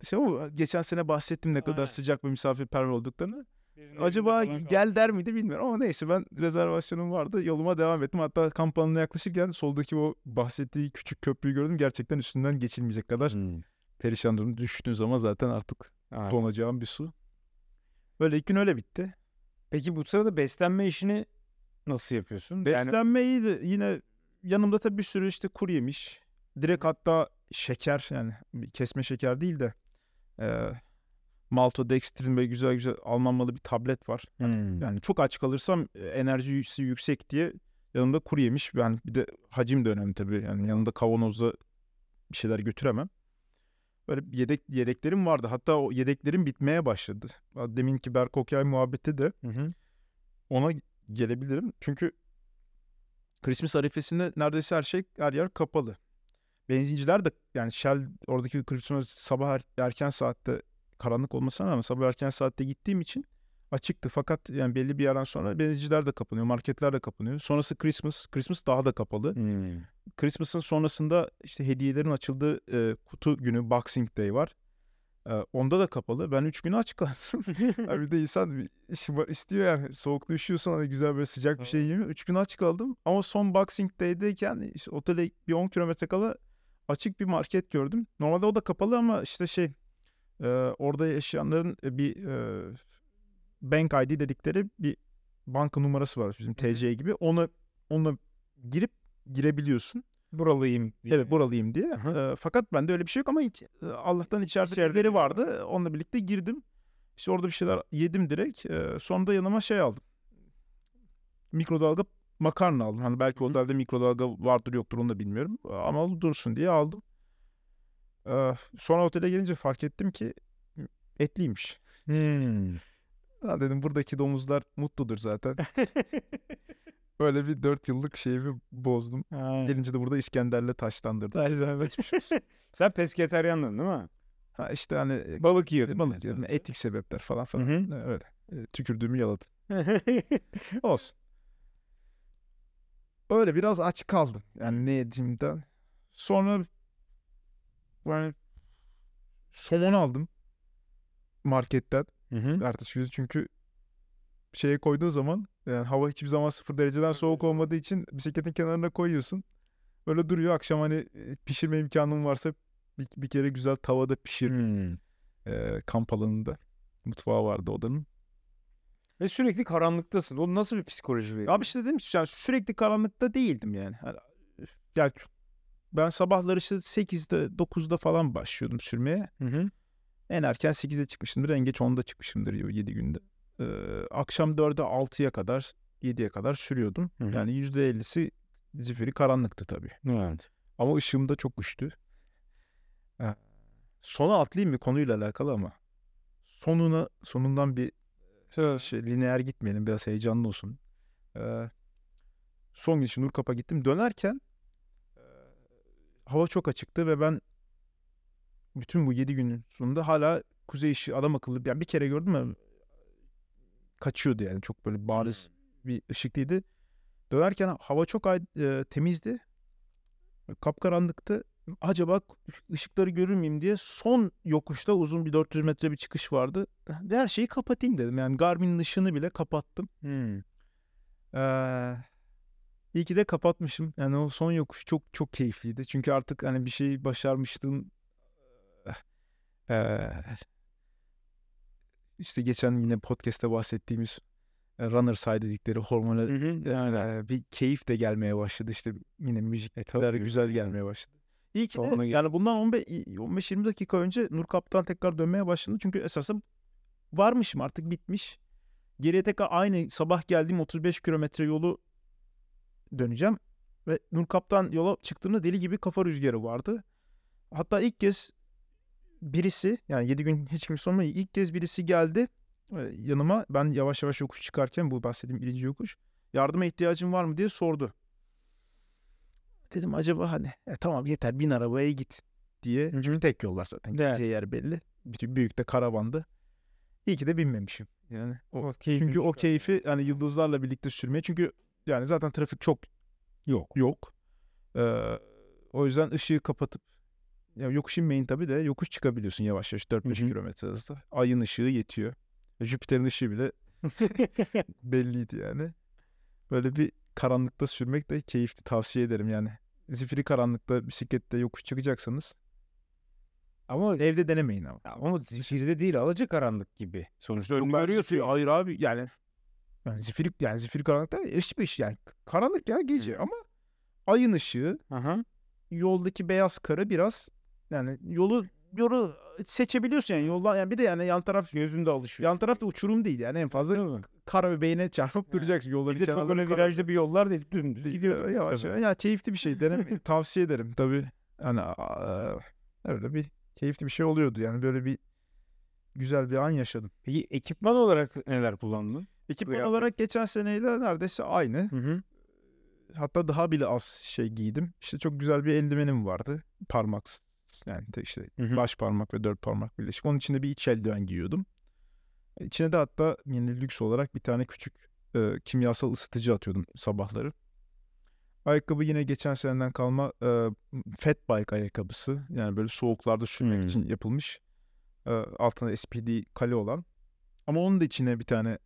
şey ama geçen sene bahsettim ne kadar Aynen. sıcak bir misafirperver olduklarını. Birinin Acaba gel der miydi bilmiyorum ama neyse ben rezervasyonum vardı. Yoluma devam ettim. Hatta kamp alanına yaklaşırken soldaki o bahsettiği küçük köprüyü gördüm. Gerçekten üstünden geçilmeyecek kadar hmm. perişan durum. Düştüğün zaman zaten artık Aynen. Donacağım bir su. Böyle ilk gün öyle bitti. Peki bu sırada beslenme işini nasıl yapıyorsun? Beslenme yani... iyiydi. Yine yanımda tabii bir sürü işte kuru yemiş. Direkt hatta şeker yani kesme şeker değil de e, maltodextrin ve güzel güzel Alman malı bir tablet var. Yani, hmm. yani çok aç kalırsam e, enerjisi yüksek diye yanımda kuru yemiş. Yani bir de hacim de önemli tabii. Yani yanımda kavanozda bir şeyler götüremem böyle yedek yedeklerim vardı. Hatta o yedeklerim bitmeye başladı. Deminki Berk Okyay muhabbeti de hı hı. ona gelebilirim. Çünkü Christmas arifesinde neredeyse her şey her yer kapalı. Benzinciler de yani Shell oradaki Christmas sabah er, erken saatte karanlık olmasına rağmen sabah erken saatte gittiğim için açıktı fakat yani belli bir yerden sonra benzineciler de kapanıyor, marketler de kapanıyor. Sonrası Christmas, Christmas daha da kapalı. Hmm. Christmas'ın sonrasında işte hediyelerin açıldığı e, kutu günü Boxing Day var. E, onda da kapalı. Ben 3 günü açık kaldım. yani bir de insan istiyor yani soğukta üşüyorsun hani güzel böyle sıcak bir şey yiyeyim. 3 günü açık kaldım ama son Boxing Day'deyken işte otele bir 10 kilometre kala açık bir market gördüm. Normalde o da kapalı ama işte şey e, orada yaşayanların e, bir e, Bank ID dedikleri bir banka numarası var bizim TC gibi. Onu onu girip girebiliyorsun. Buralıyım diye. Evet buralıyım diye. Hı-hı. E, ee, fakat bende öyle bir şey yok ama hiç, e, Allah'tan içeride İçeride. vardı. Onunla birlikte girdim. İşte orada bir şeyler yedim direkt. E, ee, sonra da yanıma şey aldım. Mikrodalga makarna aldım. Hani belki o otelde mikrodalga vardır yoktur onu da bilmiyorum. Ee, ama dursun diye aldım. Ee, sonra otele gelince fark ettim ki etliymiş. Hmm. Ha dedim buradaki domuzlar mutludur zaten. Böyle bir dört yıllık şeyimi bozdum. Aynen. Gelince de burada İskender'le taşlandırdım. Taşlandırmışız. Sen pesketeryandın değil mi? Ha işte hani e, balık yiyordun. E, balık yiyordum. Etik sebepler falan falan. Hı-hı. E, öyle. tükürdüğümü yaladım. Olsun. Öyle biraz aç kaldım. Yani ne yediğimden. Sonra yani somon aldım marketten. Hı hı. Artış yüzü çünkü şeye koyduğu zaman yani hava hiçbir zaman sıfır dereceden soğuk olmadığı için bisikletin kenarına koyuyorsun. Öyle duruyor. Akşam hani e, pişirme imkanın varsa bir, bir kere güzel tavada pişir. Hmm. Ee, kamp alanında. Mutfağı vardı odanın. Ve sürekli karanlıktasın. O nasıl bir psikoloji? Bir? Abi işte dedim ki yani sürekli karanlıkta değildim yani. Yani, yani ben sabahları işte 8'de 9'da falan başlıyordum sürmeye. Hı hı. En erken 8'e çıkmışımdır. En geç 10'da çıkmışımdır 7 günde. Ee, akşam 4'e 6'ya kadar 7'ye kadar sürüyordum. Hı-hı. Yani %50'si zifiri karanlıktı tabii. Evet. Ama ışığım da çok güçtü. Ha. Sona atlayayım mı konuyla alakalı ama. Sonuna sonundan bir evet. şey, lineer gitmeyelim biraz heyecanlı olsun. Ee, son gün için Nurkap'a gittim. Dönerken hava çok açıktı ve ben bütün bu 7 günün sonunda hala kuzey ışığı adam akıllı yani bir kere gördüm ama kaçıyordu yani çok böyle bariz hmm. bir ışıklıydı. Dönerken hava çok ay, e, temizdi. Kapkaranlıktı. Acaba ışıkları görür müyüm diye son yokuşta uzun bir 400 metre bir çıkış vardı. Her şeyi kapatayım dedim. Yani Garmin'in ışığını bile kapattım. Hmm. Ee, iyi ki de kapatmışım. Yani o son yokuş çok çok keyifliydi. Çünkü artık hani bir şey başarmıştım. Ee, işte geçen yine podcast'te bahsettiğimiz e, runner side dedikleri hormona hı hı. E, yani bir keyif de gelmeye başladı. İşte yine müzikler e, güzel gelmeye başladı. İyi ki de, yani bundan 15-20 dakika önce Nur Kaptan tekrar dönmeye başladı. Çünkü esasında varmışım artık bitmiş. Geriye tekrar aynı sabah geldiğim 35 kilometre yolu döneceğim. Ve Nur Kaptan yola çıktığımda deli gibi kafa rüzgarı vardı. Hatta ilk kez birisi yani 7 gün hiç kimse olmadı. İlk kez birisi geldi e, yanıma ben yavaş yavaş yokuş çıkarken bu bahsettiğim birinci yokuş yardıma ihtiyacın var mı diye sordu. Dedim acaba hani e, tamam yeter bin arabaya git diye. Çünkü tek yol var zaten. Evet. yer belli. Bütün büyük de karavandı. İyi ki de binmemişim. Yani o, o çünkü o keyfi yani yıldızlarla birlikte sürmeye çünkü yani zaten trafik çok yok. Yok. Ee, o yüzden ışığı kapatıp ya yokuş inmeyin tabii de yokuş çıkabiliyorsun yavaş yavaş 4-5 kilometre hızda. Ayın ışığı yetiyor. Jüpiter'in ışığı bile belliydi yani. Böyle bir karanlıkta sürmek de keyifli tavsiye ederim yani. Zifiri karanlıkta bisiklette yokuş çıkacaksanız ama evde denemeyin ama. Ama zifirde değil alaca karanlık gibi. Sonuçta önünü görüyorsun. hayır abi yani. Yani zifiri, yani zifiri karanlıkta eş bir yani. Karanlık ya gece ama ayın ışığı Aha. yoldaki beyaz karı biraz yani yolu yolu seçebiliyorsun yani yoldan yani bir de yani yan taraf gözünde alışıyor. Yan taraf da uçurum değil yani en fazla değil kar öbeğine çarpıp duracaksın yani. yolda bir, bir de çok öyle virajlı bir yollar değil dümdüz gidiyor yavaş. Evet. Ya keyifli bir şey derim tavsiye ederim tabi Hani öyle bir keyifli bir şey oluyordu yani böyle bir güzel bir an yaşadım. Peki ekipman olarak neler kullandın? Ekipman Kıyafet. olarak geçen seneyle neredeyse aynı. Hı hı. Hatta daha bile az şey giydim. İşte çok güzel bir eldivenim vardı. Parmaksız yani işte hı hı. baş parmak ve dört parmak birleşik. Onun içinde bir iç eldiven giyiyordum. E, içine de hatta yeni lüks olarak bir tane küçük e, kimyasal ısıtıcı atıyordum sabahları. Ayakkabı yine geçen seneden kalma e, fat bike ayakkabısı. Yani böyle soğuklarda sürmek hmm. için yapılmış. E, altında SPD kale olan. Ama onun da içine bir tane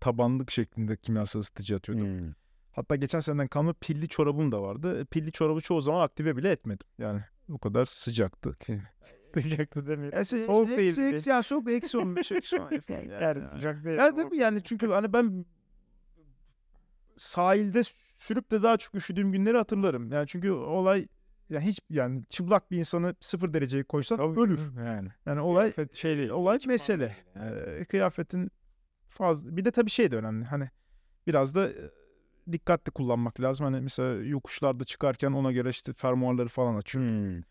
tabanlık şeklinde kimyasal ısıtıcı atıyordum. Hmm. Hatta geçen seneden kalma pilli çorabım da vardı. E, pilli çorabı çoğu zaman aktive bile etmedim. Yani o kadar sıcaktı. sıcaktı demeyelim. Yani, soğuk, soğuk değil. Eksi, eksi, yani soğuk eksi 15, eksi 15. Yani, yani sıcak değil. Yani, tabii yani çünkü hani ben sahilde sürüp de daha çok üşüdüğüm günleri hatırlarım. Yani çünkü olay yani hiç yani çıplak bir insanı sıfır dereceye koysan Tabii, ölür. Yani. Yani olay Kıyafet şey değil. Olay Çıkma mesele. Yani. Ee, kıyafetin fazla bir de tabii şey de önemli. Hani biraz da dikkatli kullanmak lazım. Hani mesela yokuşlarda çıkarken ona göre işte fermuarları falan açıyorum. Hmm.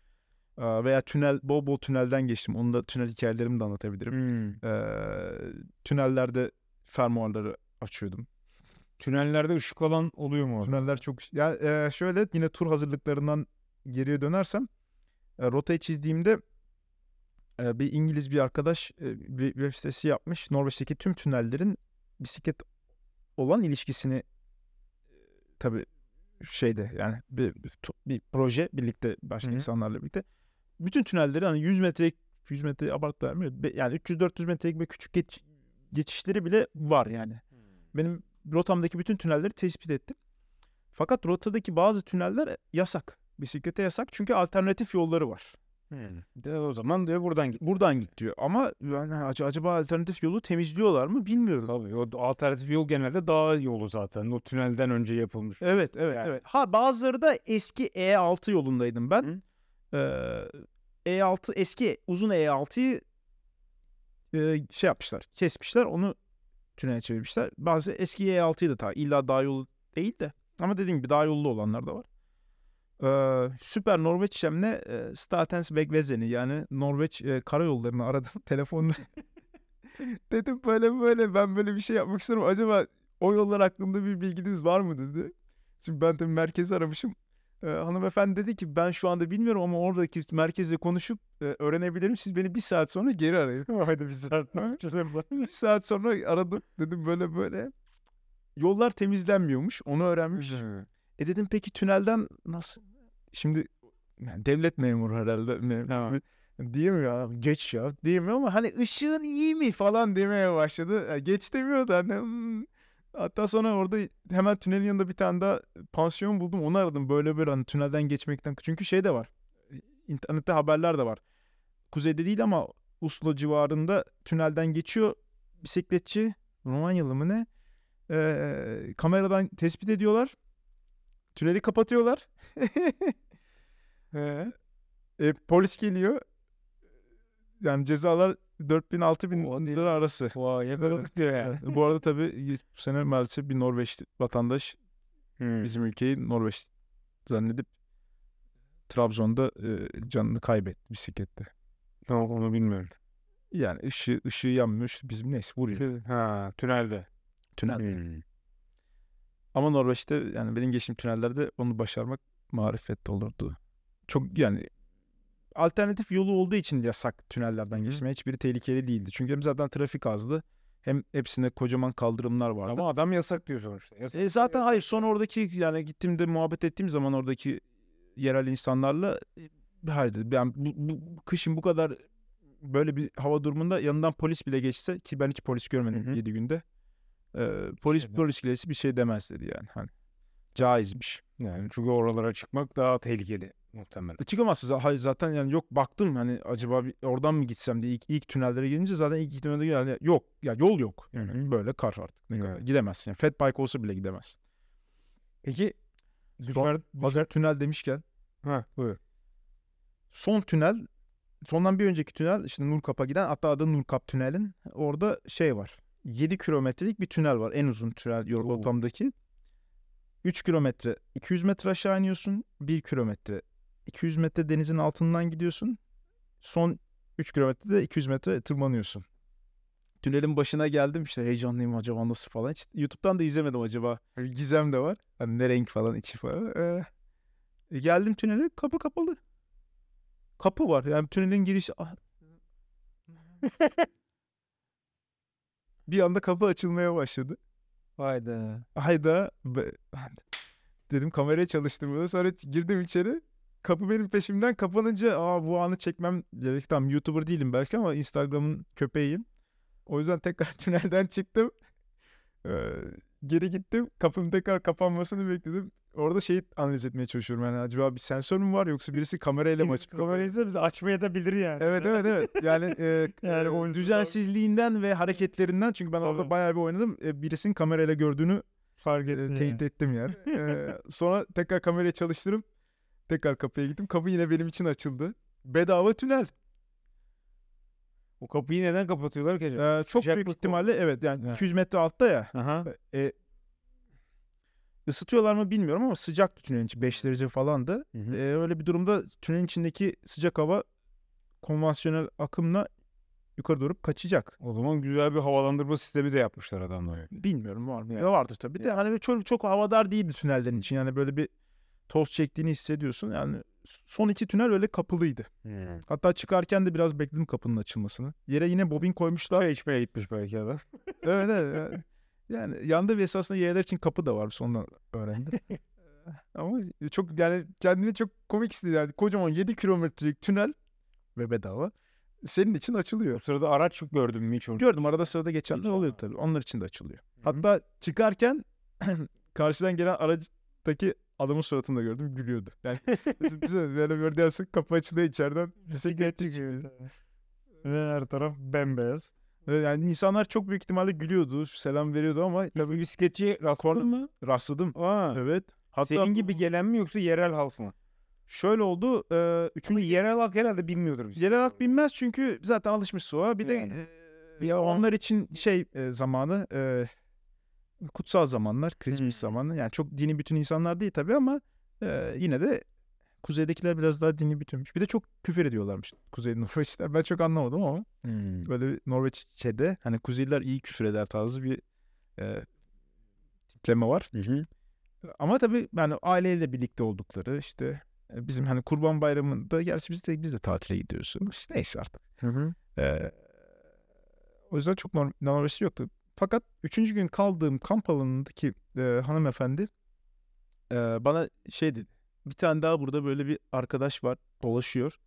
Veya tünel, bol bol tünelden geçtim. Onu da tünel hikayelerimi de anlatabilirim. Hmm. Ee, tünellerde fermuarları açıyordum. Tünellerde ışık falan oluyor mu? Orada? Tüneller çok... Ya e, şöyle yine tur hazırlıklarından geriye dönersem e, rotayı çizdiğimde e, bir İngiliz bir arkadaş e, bir web sitesi yapmış. Norveç'teki tüm tünellerin bisiklet olan ilişkisini tabii şeyde yani bir, bir, bir proje birlikte başka Hı-hı. insanlarla birlikte bütün tünelleri hani 100 metre 100 metre abartı vermiyor. Yani 300-400 metrelik bir küçük geç, geçişleri bile var yani. Hı-hı. Hmm. Benim rotamdaki bütün tünelleri tespit ettim. Fakat rotadaki bazı tüneller yasak. Bisiklete yasak çünkü alternatif yolları var. De o zaman diyor buradan git. Buradan git diyor. Ama yani acaba alternatif yolu temizliyorlar mı bilmiyorum. Tabii o alternatif yol genelde dağ yolu zaten. O tünelden önce yapılmış. Evet evet yani. evet. Ha bazıları da eski E6 yolundaydım ben. Ee, E6 eski uzun E6'yı e, şey yapmışlar. Kesmişler onu tünele çevirmişler. Bazı eski E6'yı da ta illa dağ yolu değil de ama dediğim gibi dağ yolu olanlar da var. Ee, süper Norveç işlemle e, Statens Begvezen'i yani Norveç e, karayollarını aradım telefonla. Dedim böyle böyle ben böyle bir şey yapmak istiyorum. Acaba o yollar hakkında bir bilginiz var mı dedi. Şimdi ben de merkezi aramışım. Ee, hanımefendi dedi ki ben şu anda bilmiyorum ama oradaki merkezle konuşup e, öğrenebilirim. Siz beni bir saat sonra geri arayın. Haydi bir saat. sonra. bir saat sonra aradım. Dedim böyle böyle. Yollar temizlenmiyormuş. Onu öğrenmiş. e dedim peki tünelden nasıl Şimdi yani devlet memuru herhalde. Mem tamam. Diyemiyor abi geç ya diyemiyor ama hani ışığın iyi mi falan demeye başladı. Yani geç demiyor da hani, hmm. hatta sonra orada hemen tünelin yanında bir tane daha pansiyon buldum onu aradım böyle böyle hani tünelden geçmekten. Çünkü şey de var internette haberler de var. Kuzeyde değil ama Uslu civarında tünelden geçiyor bisikletçi Romanyalı mı ne? Ee, kameradan tespit ediyorlar. Tüneli kapatıyorlar. E, polis geliyor. Yani cezalar 4000 6000 lira arası. Vay yakaladık diyor yani. E, bu arada tabii bu sene maalesef bir Norveç vatandaş hmm. bizim ülkeyi Norveç zannedip Trabzon'da e, canını kaybetti bisiklette. Tamam onu bilmiyorum. Yani ışığı, ışığı yanmıyor. Bizim neyse vuruyor. Ha tünelde. Tünelde. Hmm. Ama Norveç'te yani benim geçtiğim tünellerde onu başarmak marifette olurdu. Çok yani alternatif yolu olduğu için yasak tünellerden geçme. Hiçbiri tehlikeli değildi. Çünkü hem zaten trafik azdı. Hem hepsinde kocaman kaldırımlar vardı. Ama adam yasak diyor sonuçta. Yasak e zaten yasak. hayır son oradaki yani gittiğimde muhabbet ettiğim zaman oradaki yerel insanlarla e, her dedi. Yani bu, bu, kışın bu kadar böyle bir hava durumunda yanından polis bile geçse ki ben hiç polis görmedim hı hı. 7 günde. E, polis şey polis bir şey demez dedi yani. Hani caizmiş. Yani çünkü oralara çıkmak daha tehlikeli muhtemelen. E, çıkamazsın hayır zaten yani yok baktım hani acaba bir oradan mı gitsem diye ilk, ilk tünellere gelince zaten ilk tünelde yani yok ya yol yok. Yani Hı-hı. böyle kar artık. Ne Gidemezsin. Yani fat bike olsa bile gidemezsin. Peki Süper, hazır tünel demişken ha buyur. Son tünel sondan bir önceki tünel işte Nurkap'a giden hatta adı Nurkap tünelin orada şey var. 7 kilometrelik bir tünel var. En uzun tünel Yokohama'daki. 3 kilometre 200 metre aşağı iniyorsun. 1 kilometre 200 metre denizin altından gidiyorsun. Son 3 kilometrede 200 metre tırmanıyorsun. Tünelin başına geldim işte heyecanlıyım acaba nasıl falan. Hiç YouTube'dan da izlemedim acaba. Hani gizem de var. Hani ne renk falan içi falan. Ee, geldim tünele kapı kapalı. Kapı var. Yani tünelin girişi... Ah. bir anda kapı açılmaya başladı. Hayda. Hayda. Be- Dedim kameraya çalıştırmadı. Sonra girdim içeri. Kapı benim peşimden kapanınca aa bu anı çekmem gerek. Tamam YouTuber değilim belki ama Instagram'ın köpeğiyim. O yüzden tekrar tünelden çıktım geri gittim. Kapının tekrar kapanmasını bekledim. Orada şeyi analiz etmeye çalışıyorum yani acaba bir sensör mü var yoksa birisi kamerayla mı açıp kamerayı izliyoruz açmaya da bilir yani. Evet evet evet yani, e, yani o düzensizliğinden ve hareketlerinden çünkü ben Tabii. orada bayağı bir oynadım e, birisinin kamerayla gördüğünü fark ettim. E, teyit yani. ettim yani. e, sonra tekrar kamerayı çalıştırıp tekrar kapıya gittim kapı yine benim için açıldı. Bedava tünel. O kapıyı neden kapatıyorlar ki acaba? Ee, çok Sıcaklık büyük ihtimalle evet yani ha. 200 metre altta ya. Aha. E, ısıtıyorlar mı bilmiyorum ama sıcak tünelin içi 5 derece falandı. Hı E, öyle bir durumda tünelin içindeki sıcak hava konvansiyonel akımla yukarı doğru kaçacak. O zaman güzel bir havalandırma sistemi de yapmışlar adamlar. Bilmiyorum var mı? Yani. Ya vardır tabii. Bir de hani çok çok havadar değildi tünelden için. Yani böyle bir toz çektiğini hissediyorsun. Yani son iki tünel öyle kapılıydı. Hmm. Hatta çıkarken de biraz bekledim kapının açılmasını. Yere yine bobin koymuşlar. Şey içmeye gitmiş belki adam. evet evet. Yani yanda bir esasında yeğenler için kapı da var. Sonunda öğrendim. Ee, ama çok yani kendini çok komik hissediyor. Yani kocaman 7 kilometrelik tünel ve bedava senin için açılıyor. Bu sırada araç gördüm mü hiç? Orada? Gördüm arada sırada geçenler oluyor tabii. Onlar için de açılıyor. Hı-hı. Hatta çıkarken karşıdan gelen aracı Taki adamın suratını da gördüm gülüyordu. Yani düşünsene böyle bir orada yansın kapı açılıyor içeriden bisikletçi gibi. Ve her taraf bembeyaz. Yani insanlar çok büyük ihtimalle gülüyordu, selam veriyordu ama tabii bisikletçi rastladın mı? Rastladım. Aa, evet. Hatta senin gibi gelen mi yoksa yerel halk mı? Şöyle oldu. E, üçüncü... Ama yerel halk herhalde bilmiyordur. Yerel halk bilmez çünkü zaten alışmış soğuğa. Bir de e, ya onlar için şey e, zamanı e, kutsal zamanlar, Christmas zamanı. Yani çok dini bütün insanlar değil tabii ama e, yine de kuzeydekiler biraz daha dini bütünmüş. Bir de çok küfür ediyorlarmış kuzey Norveçliler. Ben çok anlamadım ama hmm. böyle Norveççe'de hani kuzeyliler iyi küfür eder tarzı bir e, tipleme var. hı Ama tabii yani aileyle birlikte oldukları işte e, bizim hani Kurban Bayramı'nda gerçi biz de biz de tatile gidiyoruz. neyse artık. Hı hı. Ee, o yüzden çok Nor- Norveçli yoktu. Fakat üçüncü gün kaldığım kamp alanındaki e, hanımefendi e, bana şey dedi. Bir tane daha burada böyle bir arkadaş var dolaşıyor.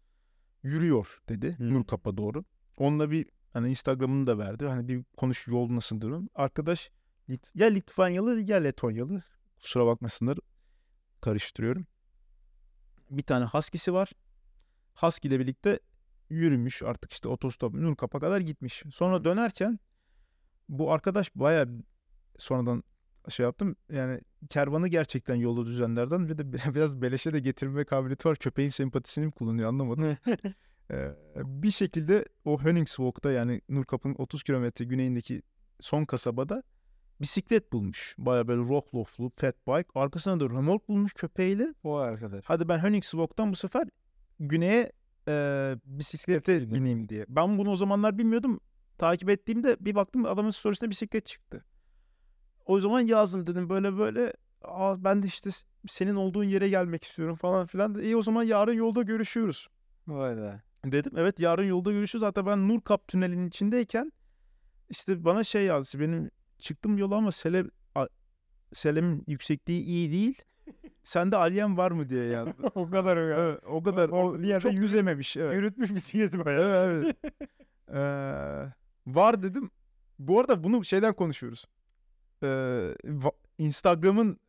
Yürüyor dedi hmm. Nurkap'a doğru. Onunla bir hani Instagram'ını da verdi. Hani bir konuş yol nasıl durum. Arkadaş Lit ya Litvanyalı ya Letonyalı. Kusura bakmasınlar karıştırıyorum. Bir tane Husky'si var. Husky ile birlikte yürümüş artık işte otostop Nurkap'a kadar gitmiş. Sonra dönerken bu arkadaş baya sonradan şey yaptım. Yani kervanı gerçekten yolu düzenlerden ve de biraz beleşe de getirme kabiliyeti var. Köpeğin sempatisini mi kullanıyor anlamadım. ee, bir şekilde o Hönningswalk'ta yani Nurkap'ın 30 kilometre güneyindeki son kasabada bisiklet bulmuş. Baya böyle rockloflu, fat bike. Arkasına da remork bulmuş köpeğiyle. O arkadaş. Hadi ben Hönningswalk'tan bu sefer güneye e, bisiklete bineyim diye. Ben bunu o zamanlar bilmiyordum takip ettiğimde bir baktım adamın storiesinde bisiklet çıktı. O zaman yazdım dedim böyle böyle Aa, ben de işte senin olduğun yere gelmek istiyorum falan filan. İyi o zaman yarın yolda görüşüyoruz. Vay be. Dedim evet yarın yolda görüşürüz. Hatta ben Nur Kap tünelinin içindeyken işte bana şey yazdı. Benim çıktım yola ama sele, selemin yüksekliği iyi değil. Sen de alyen var mı diye yazdı. o kadar o kadar. Evet, o kadar. O, o, o çok yüzememiş. Evet. Yürütmüş bisikletimi. Evet evet. ee, Var dedim. Bu arada bunu şeyden konuşuyoruz. Ee, Instagram'ın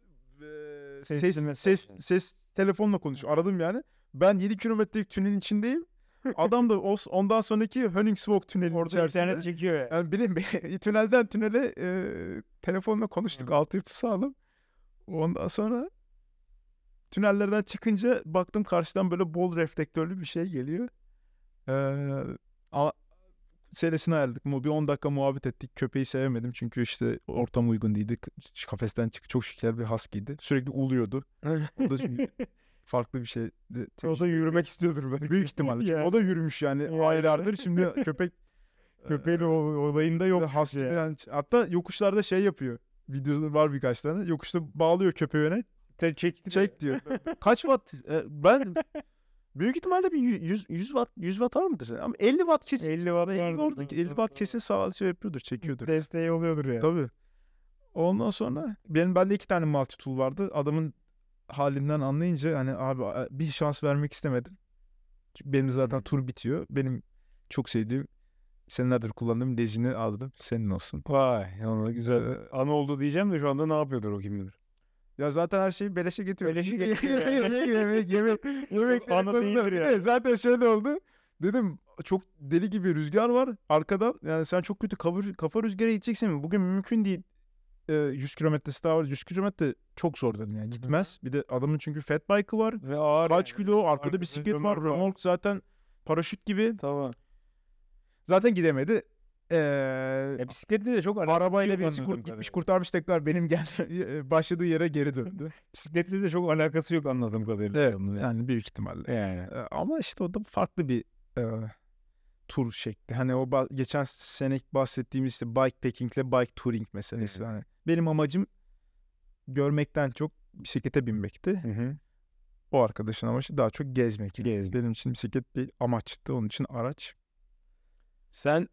e, ses, ses, ses, ses telefonla konuş. Aradım yani. Ben 7 kilometrelik tünelin içindeyim. Adam da o, ondan sonraki Hönningsvog tüneli Orada içerisinde. internet çekiyor. Yani, yani benim tünelden tünele e, telefonla konuştuk. Altı yapı sağlam. Ondan sonra tünellerden çıkınca baktım karşıdan böyle bol reflektörlü bir şey geliyor. Ee, seresini ayarladık. Bir 10 dakika muhabbet ettik. Köpeği sevemedim çünkü işte ortam uygun değildi. Kafesten çık çok şeker bir husky'di. Sürekli uluyordu. O da çünkü farklı bir şey. O da şey- yürümek istiyordur belki. Büyük ihtimalle. yani. O da yürümüş yani, aylardır. Şimdi köpek e, Köpeğin o olayında yok. Husky yani. yani. Hatta yokuşlarda şey yapıyor. Videoları var birkaç tane. Yokuşta bağlıyor köpeğine. Te çek, çek diyor. Kaç watt? E, ben Büyük ihtimalle bir 100, 100 watt 100 watt var mıdır? Ama 50 watt kesin. 50 watt 50 vardır. 50 watt kesin sağ şey yapıyordur, çekiyordur. Desteği oluyordur yani. Tabii. Ondan sonra benim bende iki tane multi tool vardı. Adamın halinden anlayınca hani abi bir şans vermek istemedim. Çünkü benim zaten hmm. tur bitiyor. Benim çok sevdiğim senelerdir kullandığım dezini aldım. Senin olsun. Vay. Ona güzel. An oldu diyeceğim de şu anda ne yapıyordur o kim bilir. Ya zaten her şeyi beleşe getiriyor. Beleşe getiriyor. yemek yemek yemek. yemek Anı ya. Zaten şöyle oldu. Dedim çok deli gibi rüzgar var arkadan. Yani sen çok kötü kafa, kafa rüzgara gideceksin mi? Bugün mümkün değil. Ee, 100 kilometresi daha var. 100 kilometre çok zor dedim yani gitmez. Bir de adamın çünkü fat bike'ı var. Ve ağır. Kaç yani. kilo arkada Arka bisiklet var. Römork zaten paraşüt gibi. Tamam. Zaten gidemedi. Ee, ya bisikletli de çok arabayla birisi kurt gitmiş kadarıyla. kurtarmış tekrar benim gel başladığı yere geri döndü. bisikletli de çok alakası yok anladığım kadarıyla. Evet, yani. yani büyük ihtimalle. Yani. Ama işte o da farklı bir e, tur şekli. Hani o geçen sene bahsettiğimiz işte bikepacking ile bike touring meselesi. hı hani benim amacım görmekten çok bisiklete binmekti. Hı-hı. O arkadaşın amacı daha çok gezmek. gezmek. Benim için bisiklet bir amaçtı. Onun için araç. Sen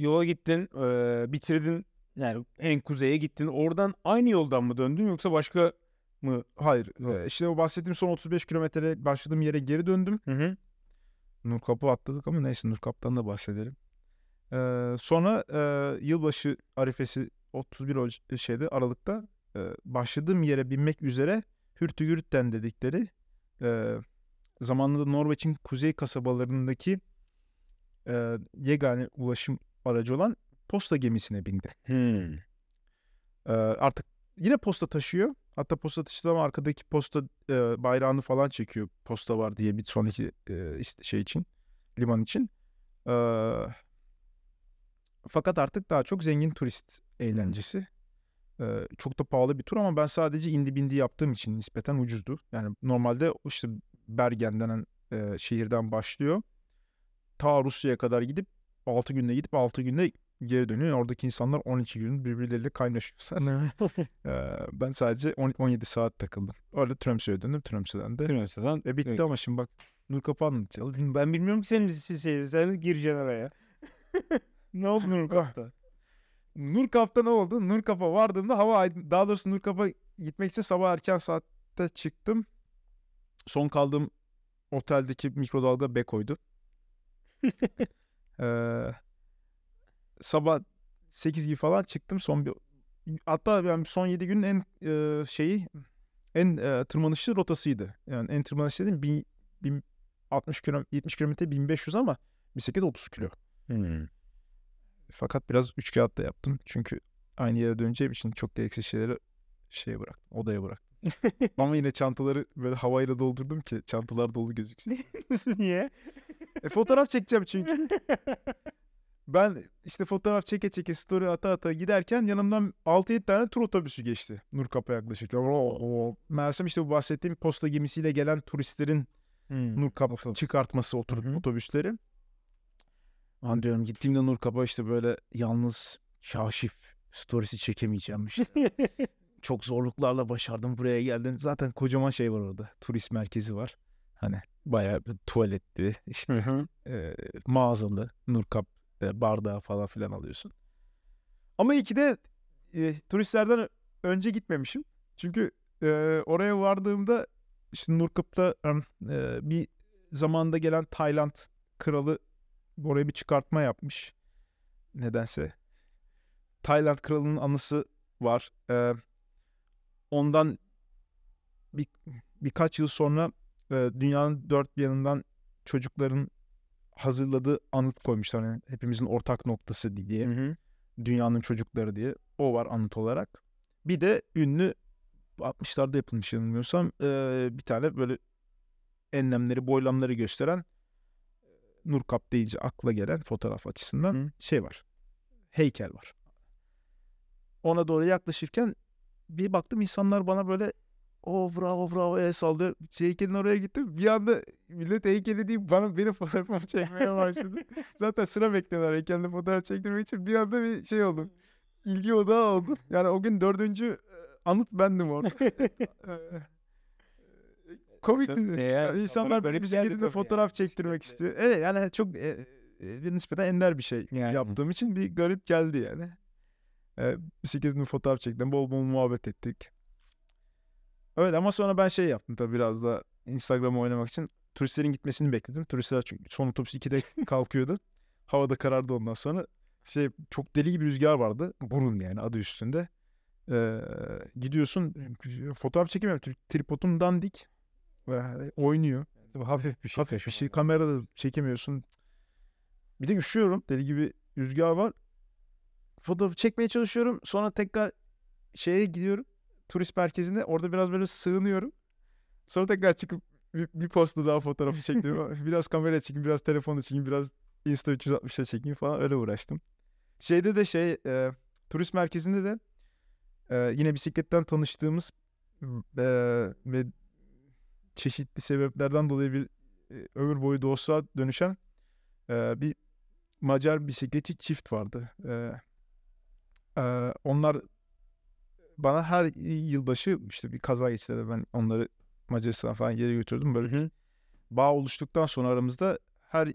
yola gittin, e, bitirdin. Yani en kuzeye gittin. Oradan aynı yoldan mı döndün yoksa başka mı? Hayır. Ee, işte o bahsettiğim son 35 kilometre başladığım yere geri döndüm. Hı hı. Nurkap'ı atladık ama neyse Nur Nurkap'tan da bahsedelim. Ee, sonra e, yılbaşı arifesi 31 Oca- e, şeyde Aralık'ta e, başladığım yere binmek üzere Hürtügürt'ten dedikleri e, zamanında Norveç'in kuzey kasabalarındaki e, yegane ulaşım aracı olan posta gemisine bindi. Hmm. artık yine posta taşıyor. Hatta posta taşıdığı zaman arkadaki posta bayrağını falan çekiyor. Posta var diye bir sonraki şey için, liman için. fakat artık daha çok zengin turist eğlencesi. çok da pahalı bir tur ama ben sadece indi bindi yaptığım için nispeten ucuzdu. Yani normalde işte Bergen denen şehirden başlıyor. Ta Rusya'ya kadar gidip 6 günde gidip 6 günde geri dönüyor. Oradaki insanlar 12 gün birbirleriyle kaynaşıyorlar. ee, ben sadece 10, 17 saat takıldım. Öyle Tromsø'ye döndüm. Tromsø'den de. Tromsø'den. E bitti evet. ama şimdi bak Nur Kapı anlatacağız. Ben bilmiyorum ki senin şey, sen gireceksin araya. ne oldu Nur ah. Kapı'da? Nur Kapı'da ne oldu? Nur Kapı vardığımda hava aydın. Daha doğrusu Nur Kapı gitmek için sabah erken saatte çıktım. Son kaldığım oteldeki mikrodalga Beko'ydu. Ee, sabah 8 gibi falan çıktım. Son bir, hatta ben son 7 günün en e, şeyi en e, tırmanışlı rotasıydı. Yani en tırmanışlı dedim 1000, 1000 60 km 70 km 1500 ama bisiklet 30 kilo. Hmm. Fakat biraz üç kağıt da yaptım. Çünkü aynı yere döneceğim için çok gereksiz şeyleri şeye bıraktım. Odaya bıraktım. ama yine çantaları böyle havayla doldurdum ki çantalar dolu gözüksün. Niye? e, fotoğraf çekeceğim çünkü. Ben işte fotoğraf çeke çeke story ata ata giderken yanımdan 6-7 tane tur otobüsü geçti. Nurkap'a yaklaşık. Mersem işte bu bahsettiğim posta gemisiyle gelen turistlerin hmm. Nurkap çıkartması otur hmm. otobüsleri. Ben diyorum gittiğimde Nurkap'a işte böyle yalnız şaşif storiesi çekemeyeceğim işte. Çok zorluklarla başardım buraya geldim. Zaten kocaman şey var orada. Turist merkezi var. Hani bayağı bir tuvaletli, işte hı E, mağazalı, Nurkap e, bardağı falan filan alıyorsun. Ama iki de e, turistlerden önce gitmemişim. Çünkü e, oraya vardığımda işte Nurkap'ta e, bir zamanda gelen Tayland kralı oraya bir çıkartma yapmış. Nedense. Tayland kralının anısı var. E, ondan bir, birkaç yıl sonra e, dünyanın dört bir yanından çocukların hazırladığı anıt koymuşlar. Yani hepimizin ortak noktası diye. Hı hı. Dünyanın çocukları diye. O var anıt olarak. Bir de ünlü 60'larda yapılmış yanılmıyorsam e, bir tane böyle enlemleri boylamları gösteren Nurkap deyince akla gelen fotoğraf açısından Hı. şey var. Heykel var. Ona doğru yaklaşırken bir baktım insanlar bana böyle o bravo bravo el saldı. Heykelin oraya gittim. Bir anda millet heykeli deyip bana benim fotoğrafımı çekmeye başladı. Zaten sıra bekliyorlar heykelde fotoğraf çektirmek için. Bir anda bir şey oldu. İlgi odağı oldu. Yani o gün dördüncü e, anıt bendim orada. Komikti. Yani insanlar böyle bir şekilde fotoğraf yani. çektirmek istiyor. Evet yani hani çok e, e, nispeten ender bir şey yani. yaptığım için bir garip geldi yani. E, bisikletimle fotoğraf çektim. Bol bol muhabbet ettik. Evet ama sonra ben şey yaptım tabii biraz da Instagram'a oynamak için. Turistlerin gitmesini bekledim. Turistler çünkü son otobüs 2'de kalkıyordu. Hava da karardı ondan sonra. Şey çok deli gibi rüzgar vardı. Burun yani adı üstünde. Ee, gidiyorsun fotoğraf çekemiyorum. Tripodum dandik. Oynuyor. Hafif bir şey. Hafif bir şey. Yani. Kamerada çekemiyorsun. Bir de üşüyorum. Deli gibi rüzgar var. Fotoğrafı çekmeye çalışıyorum. Sonra tekrar şeye gidiyorum turist merkezinde orada biraz böyle sığınıyorum. Sonra tekrar çıkıp bir, bir posta daha fotoğrafı çektim. biraz kamera çekeyim, biraz telefonla çekeyim, biraz Insta 360'da çekeyim falan öyle uğraştım. Şeyde de şey e, turist merkezinde de e, yine bisikletten tanıştığımız e, ve çeşitli sebeplerden dolayı bir e, ömür boyu dostluğa dönüşen e, bir Macar bisikletçi çift vardı. E, e, onlar bana her yılbaşı işte bir kaza geçti de ben onları Macaristan'a falan geri götürdüm. Böyle Hı-hı. bağ oluştuktan sonra aramızda her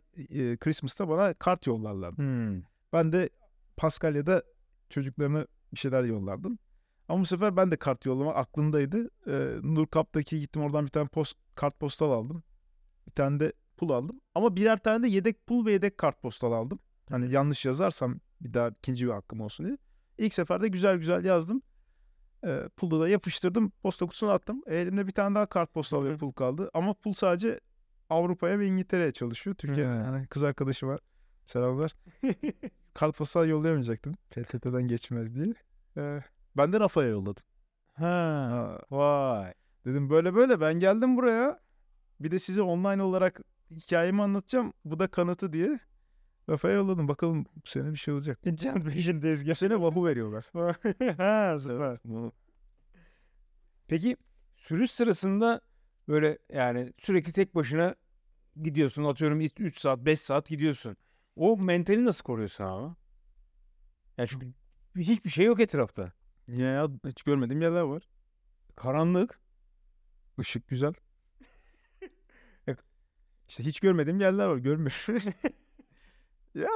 e, Christmas'ta bana kart yollarlardı. Hı-hı. Ben de Paskalya'da çocuklarına bir şeyler yollardım. Ama bu sefer ben de kart yollama aklımdaydı. Ee, Nurkap'taki gittim oradan bir tane post, kart postal aldım. Bir tane de pul aldım. Ama birer tane de yedek pul ve yedek kart postal aldım. Hani yanlış yazarsam bir daha ikinci bir hakkım olsun diye. İlk seferde güzel güzel yazdım. E, pulu da yapıştırdım. Posta kutusuna attım. E, elimde bir tane daha kart postal ve pul kaldı. Ama pul sadece Avrupa'ya ve İngiltere'ye çalışıyor. Türkiye'de yani kız arkadaşıma Selamlar. kart postal yollayamayacaktım. PTT'den geçmez diye. ben de Rafa'ya yolladım. Ha, ha. Vay. Dedim böyle böyle ben geldim buraya. Bir de size online olarak hikayemi anlatacağım. Bu da kanıtı diye. Rafa'ya yolladım. Bakalım bu sene bir şey olacak. E, can Bey'in tezgahı. Bu sene Vahoo veriyorlar. ha süper. Peki sürüş sırasında böyle yani sürekli tek başına gidiyorsun. Atıyorum 3 saat 5 saat gidiyorsun. O mentali nasıl koruyorsun abi? Yani çünkü hiçbir şey yok etrafta. Ya, ya hiç görmediğim yerler var. Karanlık. Işık güzel. E, işte hiç görmediğim yerler var. Görmüyorum. Ya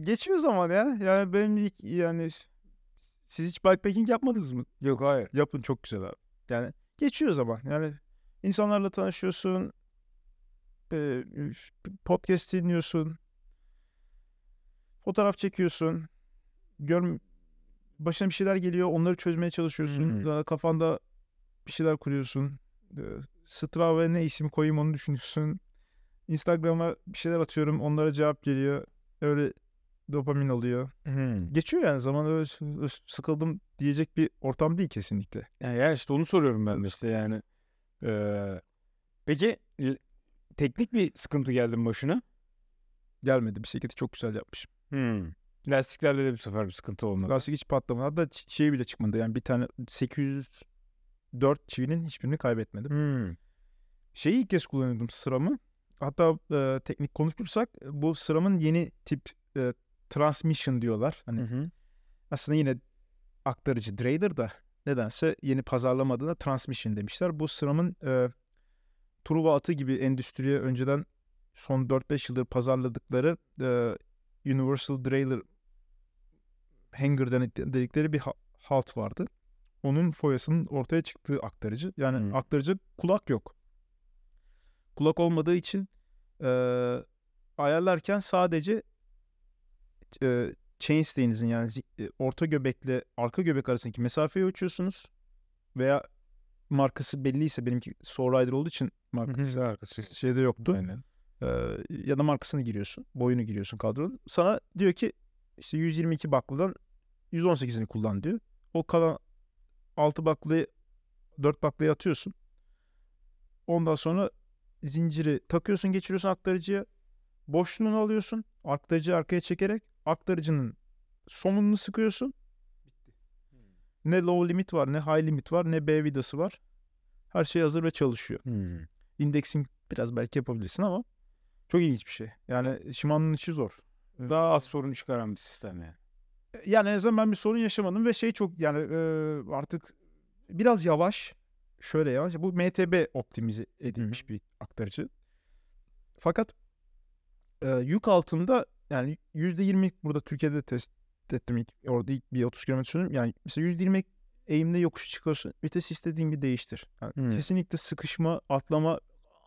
geçiyor zaman ya. Yani benim ilk yani siz hiç bikepacking yapmadınız mı? Yok hayır. Yapın çok güzel abi. Yani geçiyor zaman. Yani insanlarla tanışıyorsun. E, podcast dinliyorsun. Fotoğraf çekiyorsun. Gör, başına bir şeyler geliyor. Onları çözmeye çalışıyorsun. hı kafanda bir şeyler kuruyorsun. E, Strava ne isim koyayım onu düşünüyorsun. Instagram'a bir şeyler atıyorum. Onlara cevap geliyor öyle dopamin alıyor. Hmm. Geçiyor yani zaman öyle sıkıldım diyecek bir ortam değil kesinlikle. Yani, yani işte onu soruyorum ben işte yani. Ee, peki teknik bir sıkıntı geldi mi başına? Gelmedi. Bisikleti çok güzel yapmışım. Hmm. Lastiklerle de bir sefer bir sıkıntı olmadı. Lastik hiç patlamadı. Hatta şey bile çıkmadı. Yani bir tane 804 çivinin hiçbirini kaybetmedim. Hmm. Şeyi ilk kez kullanıyordum sıramı hatta e, teknik konuşursak bu sıramın yeni tip e, transmission diyorlar. Hani hı hı. aslında yine aktarıcı Trader da nedense yeni pazarlama adına transmission demişler. Bu sıramın e, Truva atı gibi endüstriye önceden son 4-5 yıldır pazarladıkları e, Universal Trailer Hanger dedikleri bir halt vardı. Onun foyasının ortaya çıktığı aktarıcı. Yani hmm. aktarıcı kulak yok kulak olmadığı için e, ayarlarken sadece e, chainstay'inizin yani e, orta göbekle arka göbek arasındaki mesafeyi uçuyorsunuz veya markası belliyse benimki Soul Rider olduğu için markası, markası. şeyde yoktu. Aynen. E, ya da markasını giriyorsun. Boyunu giriyorsun kadronun. Sana diyor ki işte 122 bakladan 118'ini kullan diyor. O kalan 6 baklıyı 4 baklayı atıyorsun. Ondan sonra zinciri takıyorsun geçiriyorsun aktarıcıya. Boşluğunu alıyorsun. Aktarıcı arkaya çekerek aktarıcının somununu sıkıyorsun. Hmm. Ne low limit var, ne high limit var, ne B vidası var. Her şey hazır ve çalışıyor. Hmm. Indexing biraz belki yapabilirsin ama çok ilginç bir şey. Yani Shimano'nun işi zor. Ee, Daha az sorun çıkaran bir sistem yani. Yani en azından ben bir sorun yaşamadım ve şey çok yani artık biraz yavaş şöyle yavaş. Bu MTB optimize edilmiş Hı-hı. bir aktarıcı. Fakat e, yük altında yani %20 burada Türkiye'de test ettim ilk, orada ilk bir 30 km sürdüm. Yani mesela %20 eğimde yokuşa çıkıyorsun. Vites istediğin bir değiştir. Yani Kesinlikle sıkışma, atlama,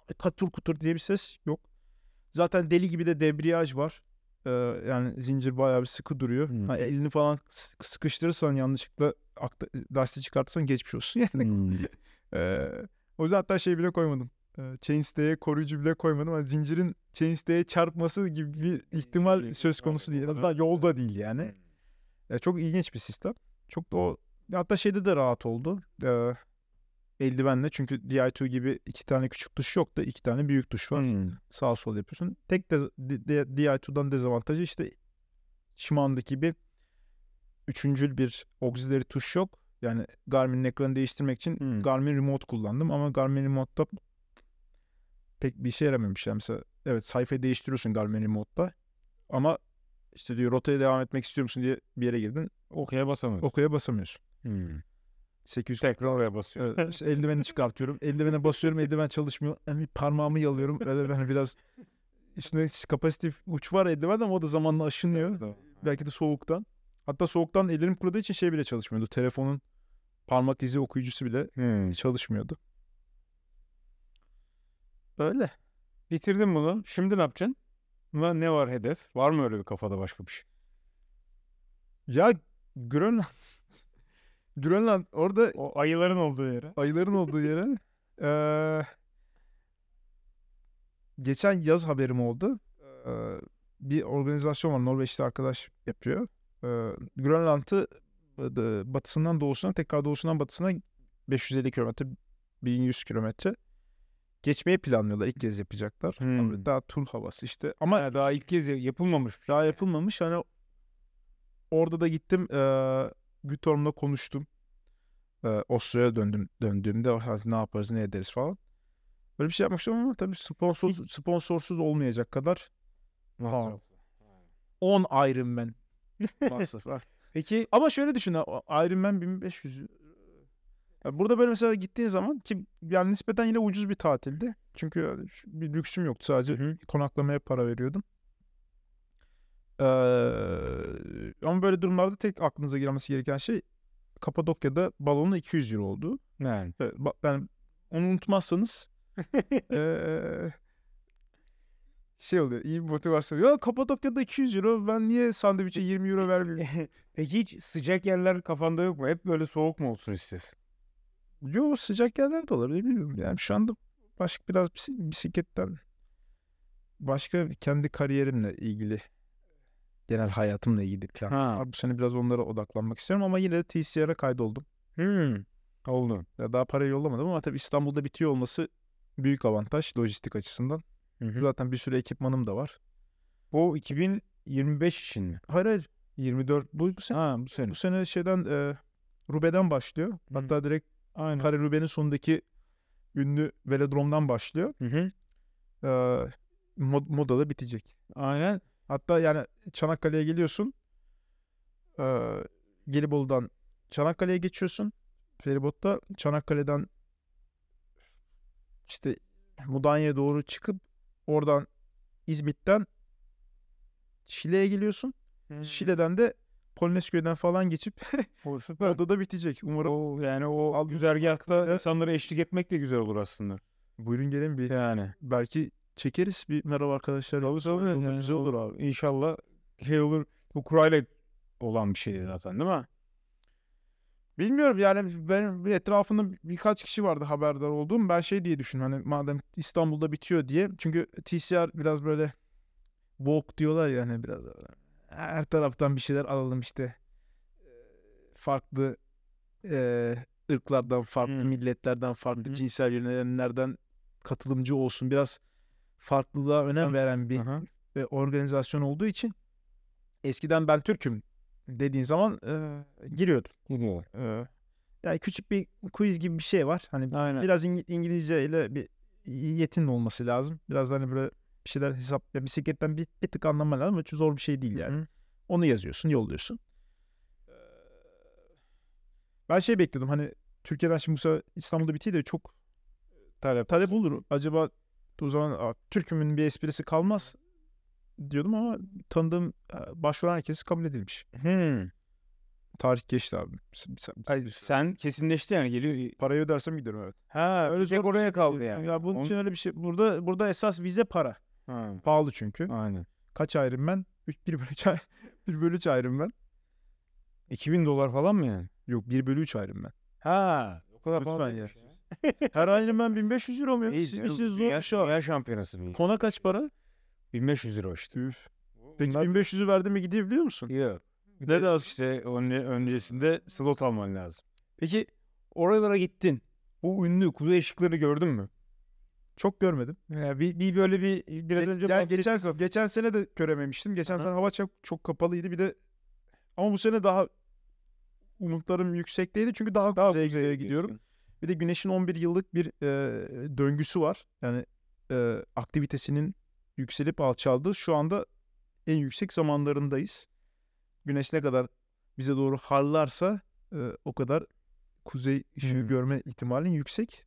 e, katur kutur diye bir ses yok. Zaten deli gibi de debriyaj var. Ee, yani zincir bayağı bir sıkı duruyor. Hmm. Yani elini falan sıkıştırırsan yanlışlıkla akta, lastiği çıkartırsan geçmiş olsun. Yani hmm. Ee, o yüzden hatta şey bile koymadım. Chainstay'e koruyucu bile koymadım. Yani zincirin Chainstay'e çarpması gibi bir ihtimal söz konusu değil. En azından yolda değil yani. yani. Hmm. Çok ilginç bir sistem. Çok da o hatta şeyde de rahat oldu. Ee, eldivenle çünkü Di2 gibi iki tane küçük tuş yok da iki tane büyük tuş var. Hmm. Sağ sol yapıyorsun. Tek de, de, Di2'dan dezavantajı işte Şiman'daki bir üçüncül bir auxiliary tuş yok. Yani Garmin'in ekranı değiştirmek için hmm. Garmin Remote kullandım ama Garmin Remote'da pek bir işe yaramamış. Yani mesela evet sayfayı değiştiriyorsun Garmin Remote'da ama işte diyor rotaya devam etmek istiyor musun diye bir yere girdin. Okuya basamıyorsun. Okuya basamıyorsun. Hmm. 800 tekrar oraya basıyorum. Evet, işte eldiveni çıkartıyorum. Eldivene basıyorum. Eldiven çalışmıyor. Yani parmağımı yalıyorum. Öyle ben biraz üstünde kapasitif uç var eldiven ama o da zamanla aşınıyor. Belki de soğuktan. Hatta soğuktan ellerim kurudu için şey bile çalışmıyordu. Telefonun parmak izi okuyucusu bile hmm. çalışmıyordu. Öyle. Bitirdim bunu. Şimdi ne yapacaksın? Buna ne var hedef? Var mı öyle bir kafada başka bir şey? Ya Grönland. Grönland orada... O ayıların olduğu yere. Ayıların olduğu yere. ee, geçen yaz haberim oldu. Ee, bir organizasyon var. Norveç'te arkadaş yapıyor e, Grönland'ı batısından doğusuna tekrar doğusundan batısına 550 kilometre 1100 kilometre geçmeyi planlıyorlar. İlk kez yapacaklar. Hmm. Daha tur havası işte. Ama ha, daha ilk kez yapılmamış. Daha yapılmamış. Hani orada da gittim e, Gütorm'la konuştum. E, Oslo'ya döndüm döndüğümde ne yaparız ne ederiz falan. Böyle bir şey yapmak istiyorum ama tabii sponsor, sponsorsuz olmayacak kadar. Wow. 10 Iron Man. Masraf. Peki ama şöyle düşün Iron Man 1500'ü e, burada böyle mesela gittiğin zaman ki yani nispeten yine ucuz bir tatildi. Çünkü bir lüksüm yoktu sadece Hı. konaklamaya para veriyordum. Ee, ama böyle durumlarda tek aklınıza gelmesi gereken şey Kapadokya'da balonun 200 euro oldu. Yani. Evet, ben onu unutmazsanız e, şey oluyor. iyi bir motivasyon. Ya Kapadokya'da 200 euro ben niye sandviçe 20 euro vermiyorum? Peki hiç sıcak yerler kafanda yok mu? Hep böyle soğuk mu olsun istiyorsun? Yo sıcak yerler de olabilir bilmiyorum. Yani şu anda başka biraz bisikletten başka kendi kariyerimle ilgili genel hayatımla ilgili plan. Ha. Bu sene biraz onlara odaklanmak istiyorum ama yine de TCR'a kaydoldum. Hmm. Oldu. Ya daha parayı yollamadım ama tabii İstanbul'da bitiyor olması büyük avantaj lojistik açısından. Hı hı. Zaten bir sürü ekipmanım da var. Bu 2025 için mi? Hayır hayır. 24 bu, bu sene. Ha, bu sene. Bu sene şeyden e, Rube'den başlıyor. Hı. Hatta direkt Aynen. Kare Rube'nin sonundaki ünlü velodromdan başlıyor. Hı hı. E, mod, modalı bitecek. Aynen. Hatta yani Çanakkale'ye geliyorsun. E, Gelibolu'dan Çanakkale'ye geçiyorsun. Feribotta Çanakkale'den işte Mudanya'ya doğru çıkıp Oradan İzmit'ten Şile'ye geliyorsun. Hmm. Şile'den de Polonezköy'den falan geçip orada da bitecek. Umarım o, yani o al güzergahta insanlara eşlik etmek de güzel olur aslında. Buyurun gelin bir. Yani. Belki çekeriz bir merhaba arkadaşlar. Tabii tabii. Yani, güzel olur abi. İnşallah şey olur. Bu kurayla olan bir şey zaten değil mi? Bilmiyorum yani benim etrafımda birkaç kişi vardı haberdar olduğum. Ben şey diye düşündüm hani madem İstanbul'da bitiyor diye. Çünkü TCR biraz böyle woke diyorlar ya hani biraz her taraftan bir şeyler alalım işte ee, farklı e, ırklardan farklı hmm. milletlerden farklı hmm. cinsel yönelimlerden katılımcı olsun biraz farklılığa önem veren bir Aha. E, organizasyon olduğu için eskiden ben Türk'üm dediğin zaman e, giriyordur. Giriyorlar. E, yani küçük bir quiz gibi bir şey var. Hani Aynen. biraz İng- İngilizce ile bir yetin olması lazım. Biraz hani böyle bir şeyler hesap ya bisikletten bir, bir tık anlaman lazım. çok zor bir şey değil yani. Hı-hı. Onu yazıyorsun, yolluyorsun. Ben şey bekliyordum hani Türkiye'den şimdi Musa İstanbul'da bitiyor de çok talep talep olur. Acaba o zaman Türk'ümün bir esprisi kalmaz diyordum ama tanıdığım başvuran herkesi kabul edilmiş. Hmm. Tarih geçti abi. Sen, sen, sen kesinleşti yani geliyor. Parayı ödersem giderim evet. Ha öyle tek oraya şey kaldı yani. Ya bunun On... için öyle bir şey. Burada burada esas vize para. Ha. Pahalı çünkü. Aynen. Kaç ayrım ben? 3 1 bölü 3 1 bölü 3 ayrım ben. 2000 dolar falan mı yani? Yok 1 bölü 3 ayrım ben. Ha. O kadar Lütfen pahalı. Lütfen ya. Her Iron Man 1500 euro mu? Siz misiniz zor şu. Dünya şampiyonası Konak kaç para? 1500 lira işte. Üf. Peki Bunlar... 1500'ü verdi mi biliyor musun? Yok. de az? işte. onun öncesinde slot alman lazım. Peki oralara gittin. Bu ünlü kuzey ışıklarını gördün mü? Çok görmedim. Ya bir, bir böyle bir biraz Ge- önce yani geçen, kap- geçen sene de görememiştim. Geçen Aha. sene hava çok, çok kapalıydı. Bir de ama bu sene daha umutlarım yüksekteydi. Çünkü daha, daha kuzeye, kuzeye gidiyorum. Bir de güneşin 11 yıllık bir e, döngüsü var. Yani e, aktivitesinin yükselip alçaldı. Şu anda en yüksek zamanlarındayız. Güneş ne kadar bize doğru harlarsa e, o kadar kuzey ışığı hmm. görme ihtimalin yüksek.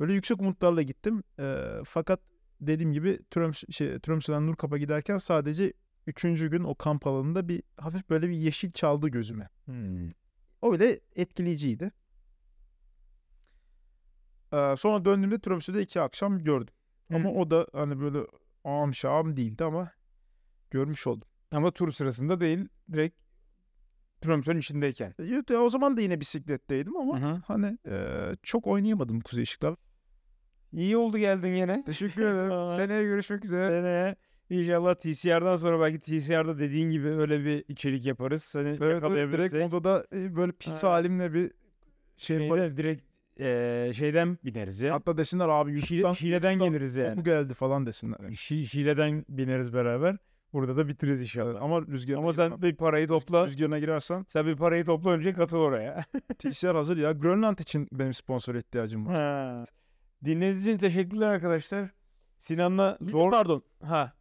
Böyle yüksek umutlarla gittim. E, fakat dediğim gibi Tröms şey, Tromsø'den Nurkap'a giderken sadece üçüncü gün o kamp alanında bir hafif böyle bir yeşil çaldı gözüme. Hmm. O bile etkileyiciydi. Ee, sonra döndüğümde Tromsø'de iki akşam gördüm. Ama o da hani böyle ağam şağam değildi ama görmüş oldum. Ama tur sırasında değil direkt Tromsø'nün içindeyken. E, ya o zaman da yine bisikletteydim ama Hı-hı. hani e, çok oynayamadım Kuzey Işıklar. İyi oldu geldin yine. Teşekkür ederim. Seneye görüşmek üzere. Seneye. İnşallah TCR'dan sonra belki TCR'da dediğin gibi öyle bir içerik yaparız. Seni evet, evet, direkt odada e, böyle pis ha. halimle bir şey Şeyde, Direkt e, şeyden bineriz ya. Hatta desinler abi YouTube'dan. Şile, Şile'den YouTube'dan geliriz yani. Bu geldi falan desinler. Yani. Şi, Şile'den bineriz beraber. Burada da bitiririz inşallah. ama rüzgar. Ama sen bir parayı topla. Rüzgarına girersen. Sen bir parayı topla önce katıl oraya. TCR hazır ya. Grönland için benim sponsor ihtiyacım var. Dinlediğiniz için teşekkürler arkadaşlar. Sinan'la zor... Pardon. Ha.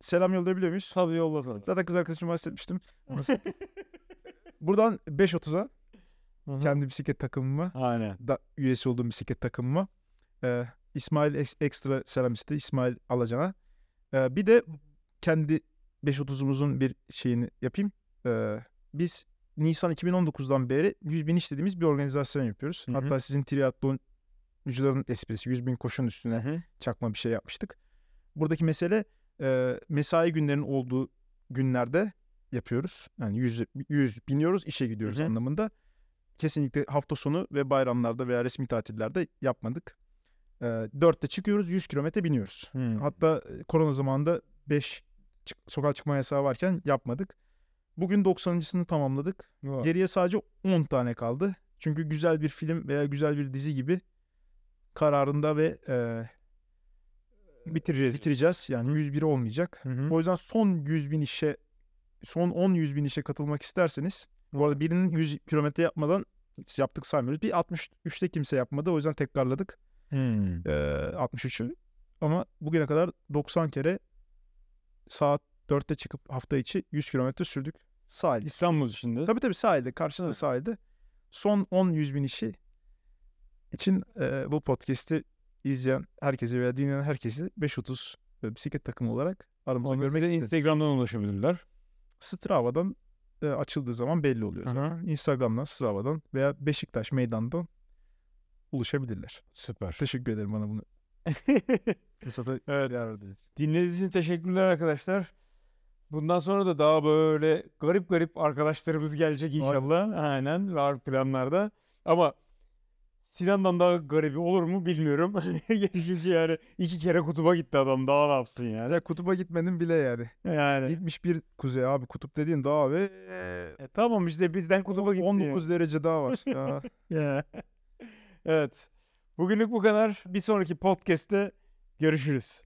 Selam yollayabiliyor muyuz? Tabii yolladım. Zaten kız arkadaşımı bahsetmiştim. Buradan 5.30'a Hı-hı. Kendi bisiklet takımımı, Aynen. Da, üyesi olduğum bisiklet takımımı, Ee, İsmail Ekstra Seramis'te İsmail Alacan'a. Ee, bir de kendi 530'umuzun bir şeyini yapayım. Ee, biz Nisan 2019'dan beri 100 bin iş bir organizasyon yapıyoruz. Hı-hı. Hatta sizin triatlon vücuların esprisi 100 bin koşun üstüne Hı-hı. çakma bir şey yapmıştık. Buradaki mesele e, mesai günlerinin olduğu günlerde yapıyoruz. Yani 100, 100 biniyoruz işe gidiyoruz Hı-hı. anlamında kesinlikle hafta sonu ve bayramlarda veya resmi tatillerde yapmadık. E, 4'te çıkıyoruz 100 kilometre biniyoruz. Hmm. Hatta korona zamanında 5 çık, sokağa çıkma yasağı varken yapmadık. Bugün 90.sını tamamladık. Wow. Geriye sadece 10 tane kaldı. Çünkü güzel bir film veya güzel bir dizi gibi kararında ve e, bitireceğiz. Bitireceğiz. Yani 101'i olmayacak. Hı hı. O yüzden son 100 bin işe son 10 100 bin işe katılmak isterseniz bu arada birinin 100 kilometre yapmadan yaptık saymıyoruz. Bir 63'te kimse yapmadı. O yüzden tekrarladık. Hmm. Ee, 63'ü. Ama bugüne kadar 90 kere saat 4'te çıkıp hafta içi 100 kilometre sürdük. Sahil. İstanbul içinde. Tabii tabii sahilde. Karşısında evet. sahilde. Son 10-100 bin işi için e, bu podcast'i izleyen herkese veya dinleyen herkese 530 bisiklet takımı olarak aramızda görmek istedim. Instagram'dan ulaşabilirler. Strava'dan e, açıldığı zaman belli oluyor zaten. Hı-hı. Instagram'dan, Strava'dan veya Beşiktaş meydandan ulaşabilirler. Süper. Teşekkür ederim bana bunu. Fırsata evet. Dinlediğiniz için teşekkürler arkadaşlar. Bundan sonra da daha böyle garip garip arkadaşlarımız gelecek inşallah. Var. Aynen var planlarda. Ama Sinan'dan daha garibi olur mu bilmiyorum. Çünkü yani iki kere kutuba gitti adam daha ne yapsın yani. Ya kutuba gitmenin bile yani. Yani. Gitmiş bir kuzey abi kutup dediğin daha ve... E, tamam işte bizden kutuba gitti. 19 derece daha var. ya. evet. Bugünlük bu kadar. Bir sonraki podcast'te görüşürüz.